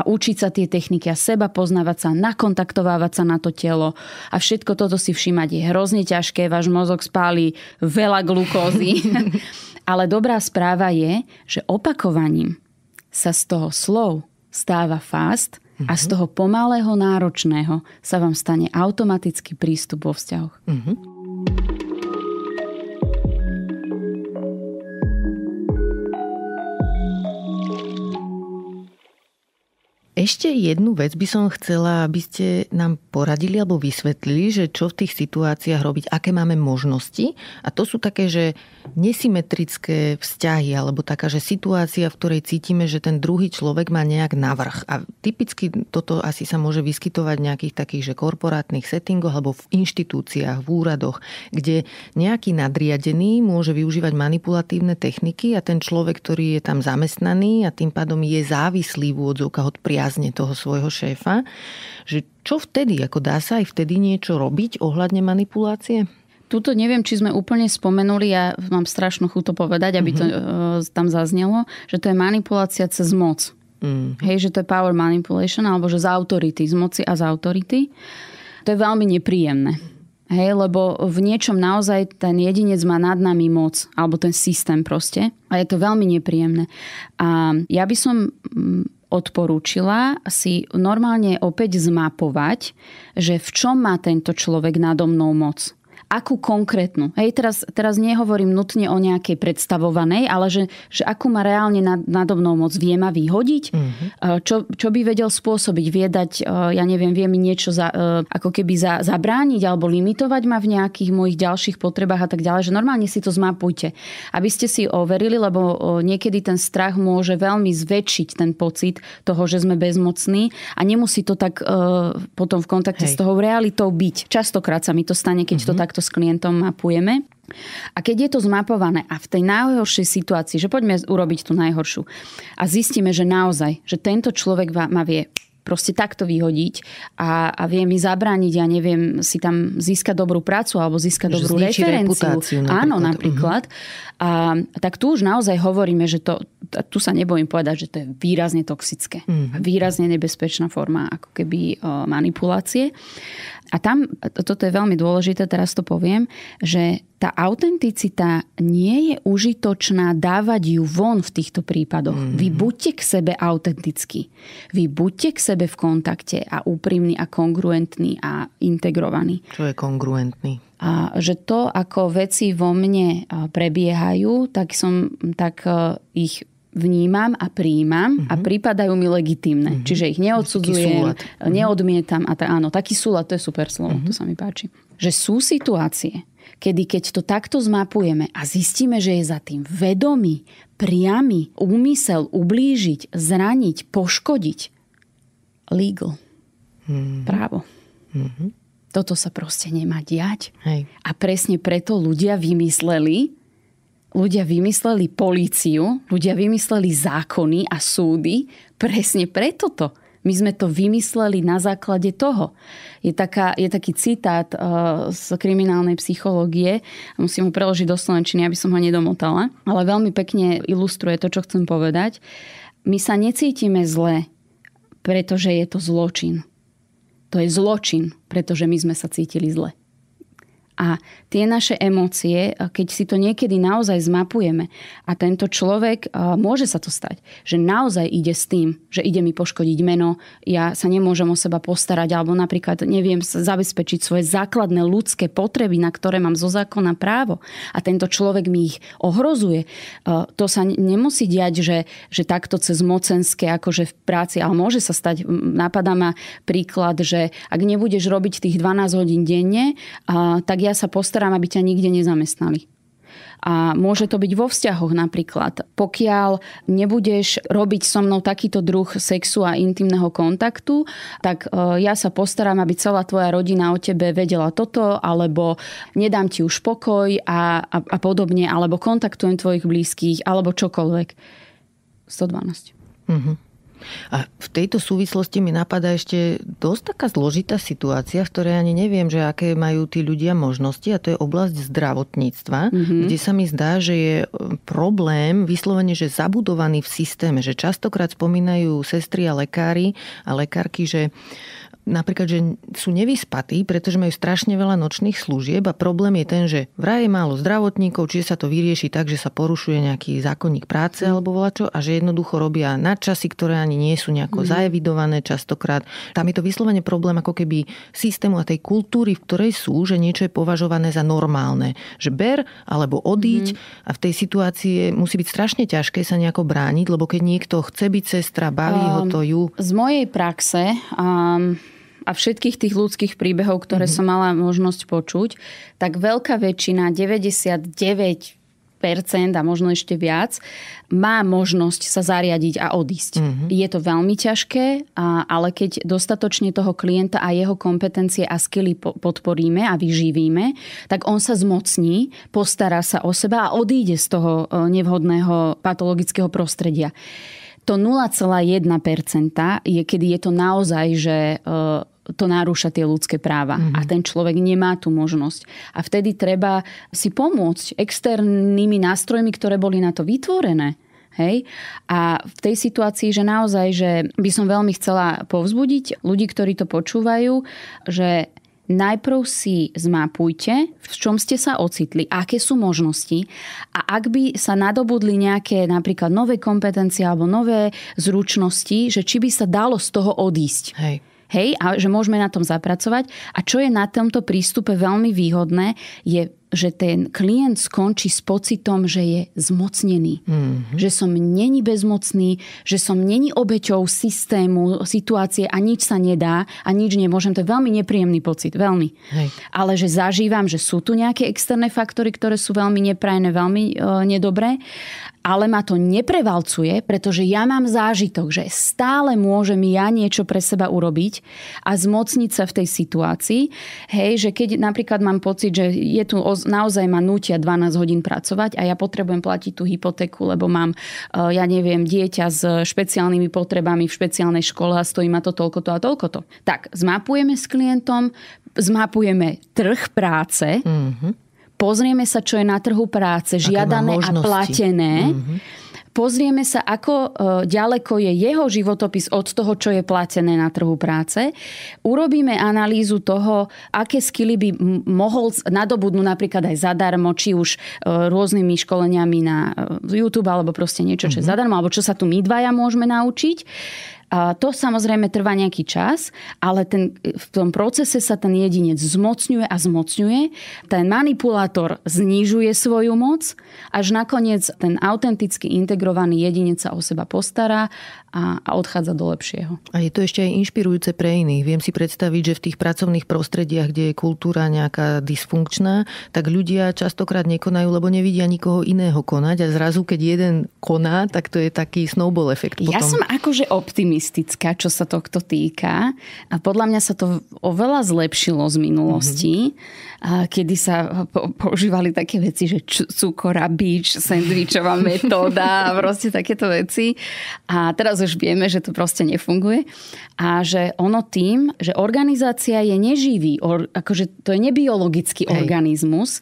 a učiť sa tie techniky a seba poznávať sa, nakontaktovávať sa na to telo a všetko toto si všímať je hrozne ťažké, váš mozog spáli veľa glukózy. Ale dobrá správa je, že opakovaním sa z toho slov stáva fast uh-huh. a z mhm. toho pomalého náročného sa vám stane automatický prístup vo vzťahoch. Uh-huh. Ešte jednu vec by som chcela, aby ste nám poradili alebo vysvetlili, že čo v tých situáciách robiť, aké máme možnosti. A to sú také, že nesymetrické vzťahy alebo taká, že situácia, v ktorej cítime, že ten druhý človek má nejak navrh. A typicky toto asi sa môže vyskytovať v nejakých takých, že korporátnych settingoch alebo v inštitúciách, v úradoch, kde nejaký nadriadený môže využívať manipulatívne techniky a ten človek, ktorý je tam zamestnaný a tým pádom je závislý v úvodzovkách od priateľov výrazne toho svojho šéfa, že čo vtedy, ako dá sa aj vtedy niečo robiť ohľadne manipulácie? Tuto neviem, či sme úplne spomenuli, ja mám strašnú chuť to povedať, aby to mm-hmm. tam zaznelo, že to je manipulácia cez moc. Mm. Hej, že to je power manipulation, alebo že z autority, z moci a z autority. To je veľmi nepríjemné. Hej, lebo v niečom naozaj ten jedinec má nad nami moc, alebo ten systém proste. A je to veľmi nepríjemné. A ja by som odporúčila si normálne opäť zmapovať, že v čom má tento človek nado mnou moc akú konkrétnu. Hej, teraz, teraz nehovorím nutne o nejakej predstavovanej, ale že, že akú ma reálne nad, nadobnou moc, vie ma vyhodiť, mm-hmm. čo, čo by vedel spôsobiť, viedať, e, ja neviem, vie mi niečo za, e, ako keby za, zabrániť alebo limitovať ma v nejakých mojich ďalších potrebách a tak ďalej, že normálne si to zmapujte, aby ste si overili, lebo niekedy ten strach môže veľmi zväčšiť ten pocit toho, že sme bezmocní a nemusí to tak potom v kontakte Hej. s tou realitou byť. Častokrát sa mi to stane, keď mm-hmm. to mhm. takto s klientom mapujeme. A keď je to zmapované a v tej najhoršej situácii, že poďme urobiť tú najhoršiu a zistíme, že naozaj, že tento človek ma vie proste takto vyhodiť a, a vie mi zabrániť, ja neviem, si tam získať dobrú prácu alebo získať že dobrú referenciu. Napríklad. Áno, mhm. napríklad. Uh-huh. A, tak tu už naozaj hovoríme, že to, tu sa nebojím povedať, že to je výrazne toxické. Uh-huh. Výrazne nebezpečná forma ako keby manipulácie. A tam, toto je veľmi dôležité, teraz to poviem, že tá autenticita nie je užitočná dávať ju von v týchto prípadoch. Mm. Vy buďte k sebe autentickí. Vy buďte k sebe v kontakte a úprimní a kongruentní a integrovaní. Čo je kongruentný? A že to, ako veci vo mne prebiehajú, tak som tak e, ich vnímam a príjmam uh-huh. a mhm. prípadajú mi legitimné. Uh-huh. Mhm. Čiže ich neodsudzujem, mhm. neodmietam a tá, áno, taký súlad, to je super slovo, uh-huh. to sa mi páči. Že sú situácie, kedy keď to takto zmapujeme a zistíme, že je za tým vedomý, priamy úmysel ublížiť, zraniť, poškodiť, legal. uh-huh. Právo. Uh-huh. Toto sa proste nemá diať. Hej. A presne preto ľudia vymysleli, ľudia vymysleli políciu, ľudia vymysleli zákony a súdy presne preto to. My sme to vymysleli na základe toho. Je, taká, je taký citát uh, z kriminálnej psychológie, musím ho preložiť do slovenčiny, aby som ho nedomotala, ale veľmi pekne ilustruje to, čo chcem povedať. My sa necítime zle, pretože je to zločin. To je zločin, pretože my sme sa cítili zle. A tie naše emócie, e, keď si to niekedy naozaj zmapujeme a tento človek, e, môže sa to stať, že naozaj ide s tým, že ide mi poškodiť meno, ja sa nemôžem o seba postarať alebo napríklad neviem zabezpečiť svoje základné ľudské potreby, na ktoré mám zo zákona právo a tento človek mi ich ohrozuje. E, to sa nemusí diať, že, že takto cez mocenské akože v práci, ale môže sa stať, napadá ma príklad, že ak nebudeš robiť tých 12 hodín denne, tak ja sa postaram, aby ťa nikde nezamestnali. A môže to byť vo vzťahoch napríklad. Pokiaľ nebudeš robiť so mnou takýto druh sexu a intimného kontaktu, tak e, ja sa postaram, aby celá tvoja rodina o tebe vedela toto, alebo nedám ti už pokoj a, a, a podobne, alebo kontaktujem tvojich blízkych, alebo čokoľvek. 112. Mm-hmm. A v tejto súvislosti mi napadá ešte dosť taká zložitá situácia, v ktorej ani neviem, že aké majú tí ľudia možnosti a to je oblasť zdravotníctva, mm-hmm. kde sa mi zdá, že je e, problém vyslovene, že zabudovaný v systéme, že častokrát spomínajú sestry a lekári a lekárky, že napríklad, že sú nevyspatí, pretože majú strašne veľa nočných služieb a problém je ten, že vraj je málo zdravotníkov, či sa to vyrieši tak, že sa porušuje nejaký zákonník práce mm. alebo volačo a že jednoducho robia nadčasy, ktoré ani nie sú nejako mm. zaevidované častokrát. Tam je to vyslovene problém ako keby systému a tej kultúry, v ktorej sú, že niečo je považované za normálne. Že ber alebo odíď mm. a v tej situácii musí byť strašne ťažké sa nejako brániť, lebo keď niekto chce byť sestra, baví um, ho ehm, to ju. Z mojej praxe um, a všetkých tých ľudských príbehov, ktoré mm-hmm. som mala možnosť počuť, tak veľká väčšina, 99 a možno ešte viac, má možnosť sa zariadiť a odísť. Mm-hmm. Je to veľmi ťažké, ale keď dostatočne toho klienta a jeho kompetencie a skily podporíme a vyživíme, tak on sa zmocní, postará sa o seba a odíde z toho e, nevhodného patologického prostredia to 0,1% je, kedy je to naozaj, že e, to narúša tie ľudské práva mm-hmm. a ten človek nemá tú možnosť. A vtedy treba si pomôcť externými nástrojmi, ktoré boli na to vytvorené. Hej? A v tej situácii, že naozaj, že by som veľmi chcela povzbudiť ľudí, ktorí to počúvajú, že najprv si zmapujte, v čom ste sa ocitli, aké sú možnosti a ak by sa nadobudli nejaké napríklad nové kompetencie alebo nové zručnosti, že či by sa dalo z toho odísť. Hej. Hej, a že môžeme na tom zapracovať. A čo je na tomto prístupe veľmi výhodné, je že ten klient skončí s pocitom, že je zmocnený. Mm-hmm. Že som není bezmocný, že som není obeťou systému, situácie a nič sa nedá a nič nemôžem. To je veľmi nepríjemný pocit, veľmi. Hej. Ale že zažívam, že sú tu nejaké externé faktory, ktoré sú veľmi neprajné, veľmi e, nedobré, ale ma to neprevalcuje, pretože ja mám zážitok, že stále môžem ja niečo pre seba urobiť a zmocniť sa v tej situácii. Hej, že keď napríklad mám pocit, že je tu naozaj ma nútia 12 hodín pracovať a ja potrebujem platiť tú hypotéku, lebo mám, eh, ja neviem, dieťa s špeciálnymi potrebami v špeciálnej škole a stojí ma to toľko to a toľko to. Tak, zmapujeme s klientom, zmapujeme trh práce, mm-hmm. pozrieme sa, čo je na trhu práce žiadané a platené. Mm-hmm pozrieme sa, ako e, ďaleko je jeho životopis od toho, čo je platené na trhu práce. Urobíme analýzu toho, aké skily by mohol nadobudnú napríklad aj zadarmo, či už e, rôznymi školeniami na e, YouTube alebo proste niečo, čo je mhm. zadarmo, alebo čo sa tu my dvaja môžeme naučiť. To samozrejme trvá nejaký čas, ale ten, v tom procese sa ten jedinec zmocňuje a zmocňuje. Ten manipulátor znižuje svoju moc, až nakoniec ten autenticky integrovaný jedinec sa o seba postará a, a odchádza do lepšieho. A je to ešte aj inšpirujúce pre iných. Viem si predstaviť, že v tých pracovných prostrediach, kde je kultúra nejaká dysfunkčná, tak ľudia častokrát nekonajú, lebo nevidia nikoho iného konať a zrazu, keď jeden koná, tak to je taký snowball efekt. Potom. Ja som akože optimist optimistická, čo sa tohto týka. A podľa mňa sa to oveľa zlepšilo z minulosti, mm-hmm. kedy sa používali také veci, že č- cukora, bič, sendvičová metóda a proste takéto veci. A teraz už vieme, že to proste nefunguje. A že ono tým, že organizácia je neživý, or, akože to je nebiologický Hej. organizmus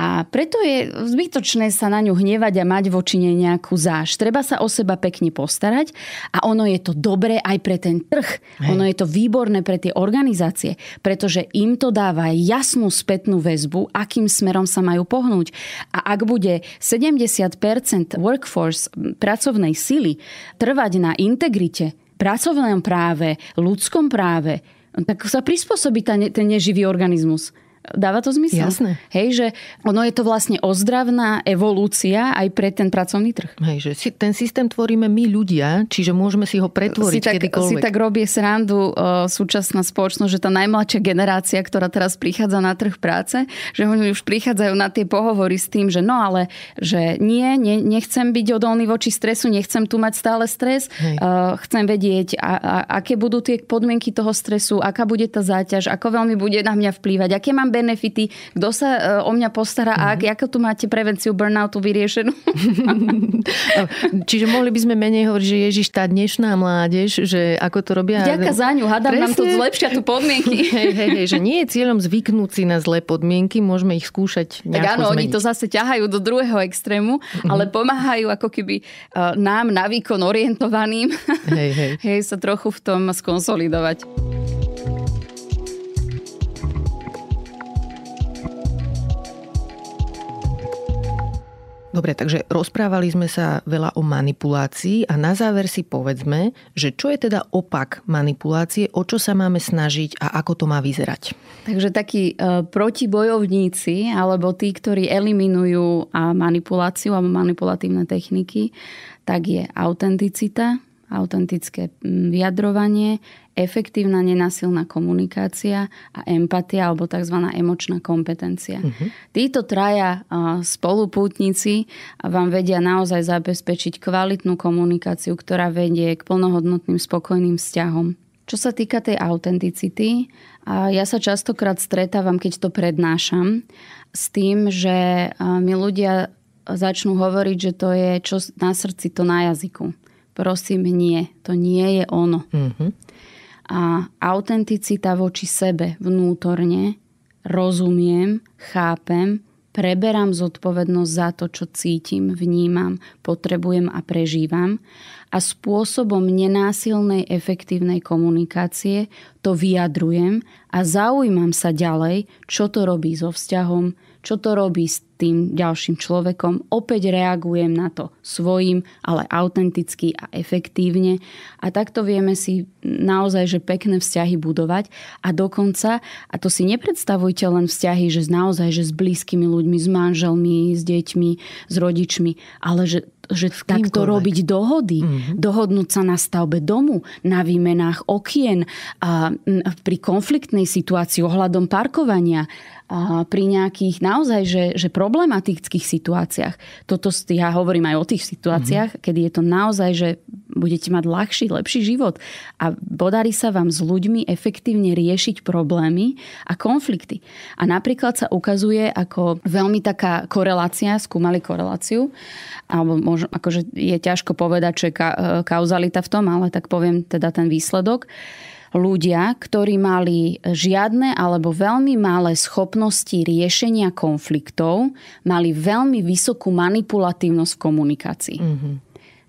a preto je zbytočné sa na ňu hnevať a mať voči nej nejakú záž. Treba sa o seba pekne postarať a ono je to do dobré aj pre ten trh. Hej. Ono je to výborné pre tie organizácie, pretože im to dáva jasnú spätnú väzbu, akým smerom sa majú pohnúť. A ak bude 70% workforce pracovnej sily trvať na integrite, pracovnom práve, ľudskom práve, tak sa prispôsobí ten neživý organizmus. Dáva to zmysel? Jasné. Hej, že ono je to vlastne ozdravná evolúcia aj pre ten pracovný trh. Hej, že si, ten systém tvoríme my ľudia, čiže môžeme si ho pretvoriť si tak, kedykoľvek. Si tak robie srandu uh, súčasná spoločnosť, že tá najmladšia generácia, ktorá teraz prichádza na trh práce, že oni už prichádzajú na tie pohovory s tým, že no ale, že nie, nie nechcem byť odolný voči stresu, nechcem tu mať stále stres, Hej. E, chcem vedieť, a, a, aké budú tie podmienky toho stresu, aká bude tá záťaž, ako veľmi bude na mňa vplývať, aké mám benefity, kto sa e, o mňa postará mm-hmm. a ak, mhm. ako tu máte prevenciu burnoutu vyriešenú. Čiže mohli by sme menej hovoriť, že Ježiš, tá dnešná mládež, že ako to robia... Ďaká no, za ňu, hádam Presne. nám to zlepšia tu podmienky. hey, hey, hey, že nie je cieľom zvyknúť si na zlé podmienky, môžeme ich skúšať Tak áno, zmeniť. oni to zase ťahajú do druhého extrému, mm-hmm. ale pomáhajú ako keby e, nám na výkon orientovaným hey, hey. Hey, sa trochu v tom skonsolidovať. Dobre, takže rozprávali sme sa veľa o manipulácii a na záver si povedzme, že čo je teda opak manipulácie, o čo sa máme snažiť a ako to má vyzerať. Takže takí e, protibojovníci alebo tí, ktorí eliminujú a manipuláciu alebo manipulatívne techniky, tak je autenticita, autentické mm, vyjadrovanie, efektívna nenasilná komunikácia a empatia alebo tzv. emočná kompetencia. Uh-huh. Títo traja spolupútnici vám vedia naozaj zabezpečiť kvalitnú komunikáciu, ktorá vedie k plnohodnotným spokojným vzťahom. Čo sa týka tej autenticity, ja sa častokrát stretávam, keď to prednášam, s tým, že mi ľudia začnú hovoriť, že to je čo na srdci, to na jazyku prosím, nie, to nie je ono. Mm-hmm. A autenticita voči sebe vnútorne rozumiem, chápem, preberám zodpovednosť za to, čo cítim, vnímam, potrebujem a prežívam a spôsobom nenásilnej efektívnej komunikácie to vyjadrujem a zaujímam sa ďalej, čo to robí so vzťahom, čo to robí s tým ďalším človekom. Opäť reagujem na to svojim, ale autenticky a efektívne. A takto vieme si naozaj, že pekné vzťahy budovať. A dokonca, a to si nepredstavujte len vzťahy, že naozaj, že s blízkymi ľuďmi, s manželmi, s deťmi, s rodičmi, ale že že takto robiť dohody, mm-hmm. dohodnúť sa na stavbe domu, na výmenách okien, a, pri konfliktnej situácii ohľadom parkovania pri nejakých naozaj že, že problematických situáciách. Toto ja hovorím aj o tých situáciách, mm-hmm. kedy je to naozaj, že budete mať ľahší, lepší život a podarí sa vám s ľuďmi efektívne riešiť problémy a konflikty. A napríklad sa ukazuje ako veľmi taká korelácia, skúmali koreláciu, alebo možno, akože je ťažko povedať, čo je ka, e, kauzalita v tom, ale tak poviem teda ten výsledok ľudia, ktorí mali žiadne alebo veľmi malé schopnosti riešenia konfliktov, mali veľmi vysokú manipulatívnosť v komunikácii. Mm-hmm.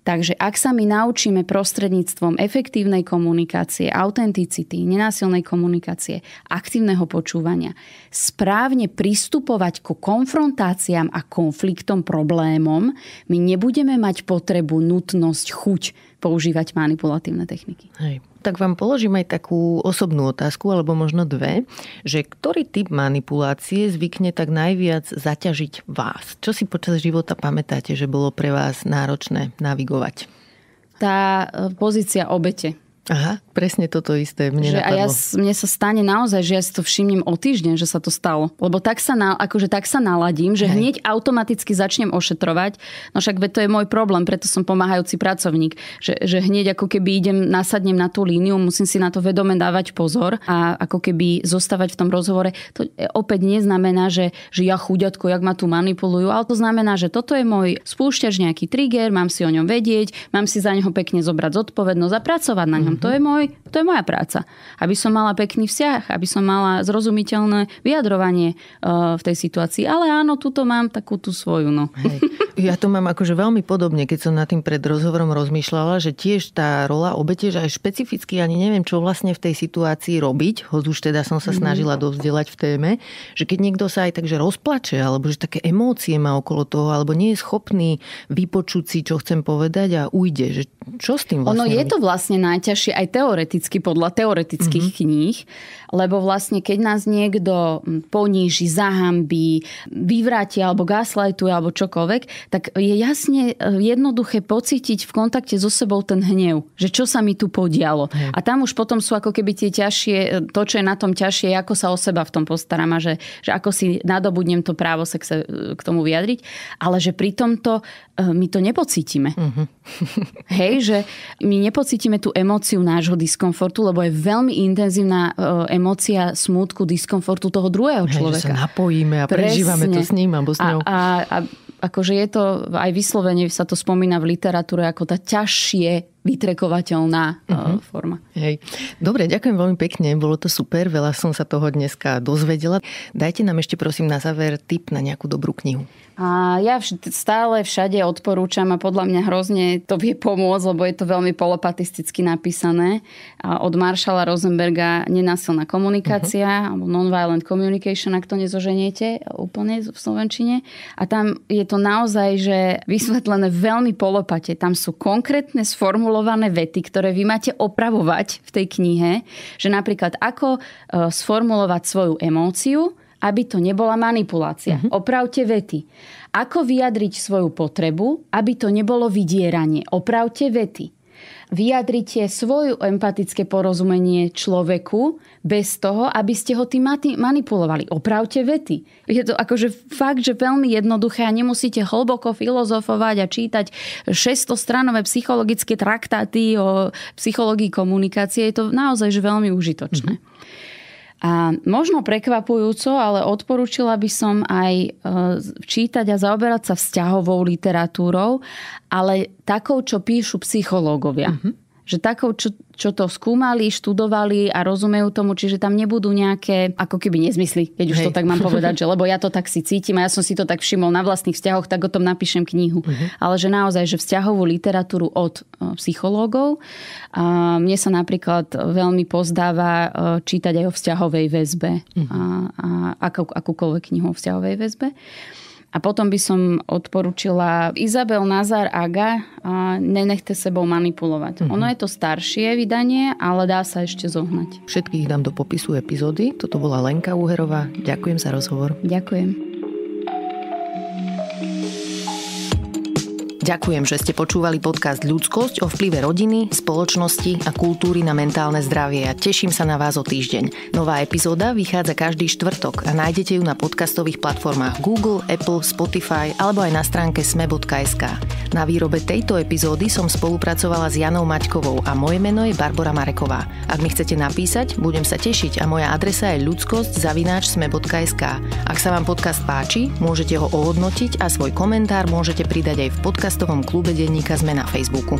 Takže ak sa my naučíme prostredníctvom efektívnej komunikácie, autenticity, nenásilnej komunikácie, aktívneho počúvania, správne pristupovať ku konfrontáciám a konfliktom, problémom, my nebudeme mať potrebu, nutnosť, chuť používať manipulatívne techniky. Hej tak vám položím aj takú osobnú otázku, alebo možno dve, že ktorý typ manipulácie zvykne tak najviac zaťažiť vás? Čo si počas života pamätáte, že bolo pre vás náročné navigovať? Tá e, pozícia obete Aha, presne toto isté mne že A ja, mne sa stane naozaj, že ja si to všimnem o týždeň, že sa to stalo. Lebo tak sa, na, akože tak sa naladím, že Hej. hneď automaticky začnem ošetrovať. No však to je môj problém, preto som pomáhajúci pracovník. Že, že hneď ako keby idem, nasadnem na tú líniu, musím si na to vedome dávať pozor a ako keby zostávať v tom rozhovore. To e, opäť neznamená, že, že ja chuďatko, jak ma tu manipulujú, ale to znamená, že toto je môj spúšťač, nejaký trigger, mám si o ňom vedieť, mám si za neho pekne zobrať zodpovednosť a pracovať na ňom. Mm-hmm. To, je môj, to je moja práca. Aby som mala pekný vzťah, aby som mala zrozumiteľné vyjadrovanie uh, v tej situácii. Ale áno, tuto mám takú tú svoju. No. Hej. Ja to mám akože veľmi podobne, keď som nad tým pred rozhovorom rozmýšľala, že tiež tá rola obete, že aj špecificky ani neviem, čo vlastne v tej situácii robiť, hoď už teda som sa mhm. snažila dovzdelať v téme, že keď niekto sa aj takže rozplače, alebo že také emócie má okolo toho, alebo nie je schopný vypočuť si, čo chcem povedať a ujde. Že čo s tým vlastne? Ono je to vlastne najťažšie lepšie aj teoreticky, podľa teoretických mm-hmm. kníh, lebo vlastne keď nás niekto poníži, zahambí, vyvráti alebo gaslightuje alebo čokoľvek, tak je jasne e, jednoduché pocítiť v kontakte so sebou ten hnev, že čo sa mi tu podialo. Hej. A tam už potom sú ako keby tie ťažšie, e, to, čo je na tom ťažšie, ako sa o seba v tom postaram a že, že ako si nadobudnem to právo sa k, sa, e, k tomu vyjadriť, ale že pri tomto my to nepocítime. Mm-hmm. Hej, že my nepocítime tú emóciu nášho diskomfortu, lebo je veľmi intenzívna e, emócia smútku, diskomfortu toho druhého človeka. Hej, že sa napojíme a Presne. prežívame to s ním alebo s ňou. A, a, a akože je to, aj vyslovene sa to spomína v literatúre ako tá ťažšie vytrekovateľná uh-huh. forma. Hej. Dobre, ďakujem veľmi pekne, bolo to super, veľa som sa toho dneska dozvedela. Dajte nám ešte prosím na záver tip na nejakú dobrú knihu. A ja vš- stále všade odporúčam a podľa mňa hrozne to vie pomôcť, lebo je to veľmi polopatisticky napísané. A od Marshalla Rosenberga Nenásilná komunikácia uh-huh. alebo Nonviolent Communication, ak to nezoženiete úplne v Slovenčine. A tam je to naozaj, že vysvetlené veľmi polopate. Tam sú konkrétne sformulované naformulované vety, ktoré vy máte opravovať v tej knihe, že napríklad ako e, sformulovať svoju emóciu, aby to nebola manipulácia. Mm-hmm. Opravte vety. Ako vyjadriť svoju potrebu, aby to nebolo vydieranie. Opravte vety vyjadrite svoju empatické porozumenie človeku bez toho, aby ste ho tým manipulovali. Opravte vety. Je to akože fakt, že veľmi jednoduché a nemusíte hlboko filozofovať a čítať 600-stranové psychologické traktáty o psychológii komunikácie. Je to naozaj že veľmi užitočné. Mm-hmm. A možno prekvapujúco, ale odporúčila by som aj e, čítať a zaoberať sa vzťahovou literatúrou, ale takou, čo píšu psychológovia. Mm-hmm že takou, čo, čo to skúmali, študovali a rozumejú tomu, čiže tam nebudú nejaké ako keby nezmysly, keď už Hej. to tak mám povedať, že lebo ja to tak si cítim a ja som si to tak všimol na vlastných vzťahoch, tak o tom napíšem knihu. Uh-huh. Ale že naozaj, že vzťahovú literatúru od e, psychológov. A mne sa napríklad veľmi pozdáva e, čítať aj o vzťahovej väzbe uh-huh. a, a akú, akúkoľvek knihu o vzťahovej väzbe. A potom by som odporúčila Izabel Nazar Aga Nenechte sebou manipulovať. Mm-hmm. Ono je to staršie vydanie, ale dá sa ešte zohnať. Všetkých dám do popisu epizódy. Toto bola Lenka Úherová. Ďakujem za rozhovor. Ďakujem. Ďakujem, že ste počúvali podcast Ľudskosť o vplyve rodiny, spoločnosti a kultúry na mentálne zdravie a teším sa na vás o týždeň. Nová epizóda vychádza každý štvrtok a nájdete ju na podcastových platformách Google, Apple, Spotify alebo aj na stránke sme.sk. Na výrobe tejto epizódy som spolupracovala s Janou Maťkovou a moje meno je Barbara Mareková. Ak mi chcete napísať, budem sa tešiť a moja adresa je ľudskosť.sme.sk. Ak sa vám podcast páči, môžete ho ohodnotiť a svoj komentár môžete pridať aj v podcast podcastovom klube denníka sme na Facebooku.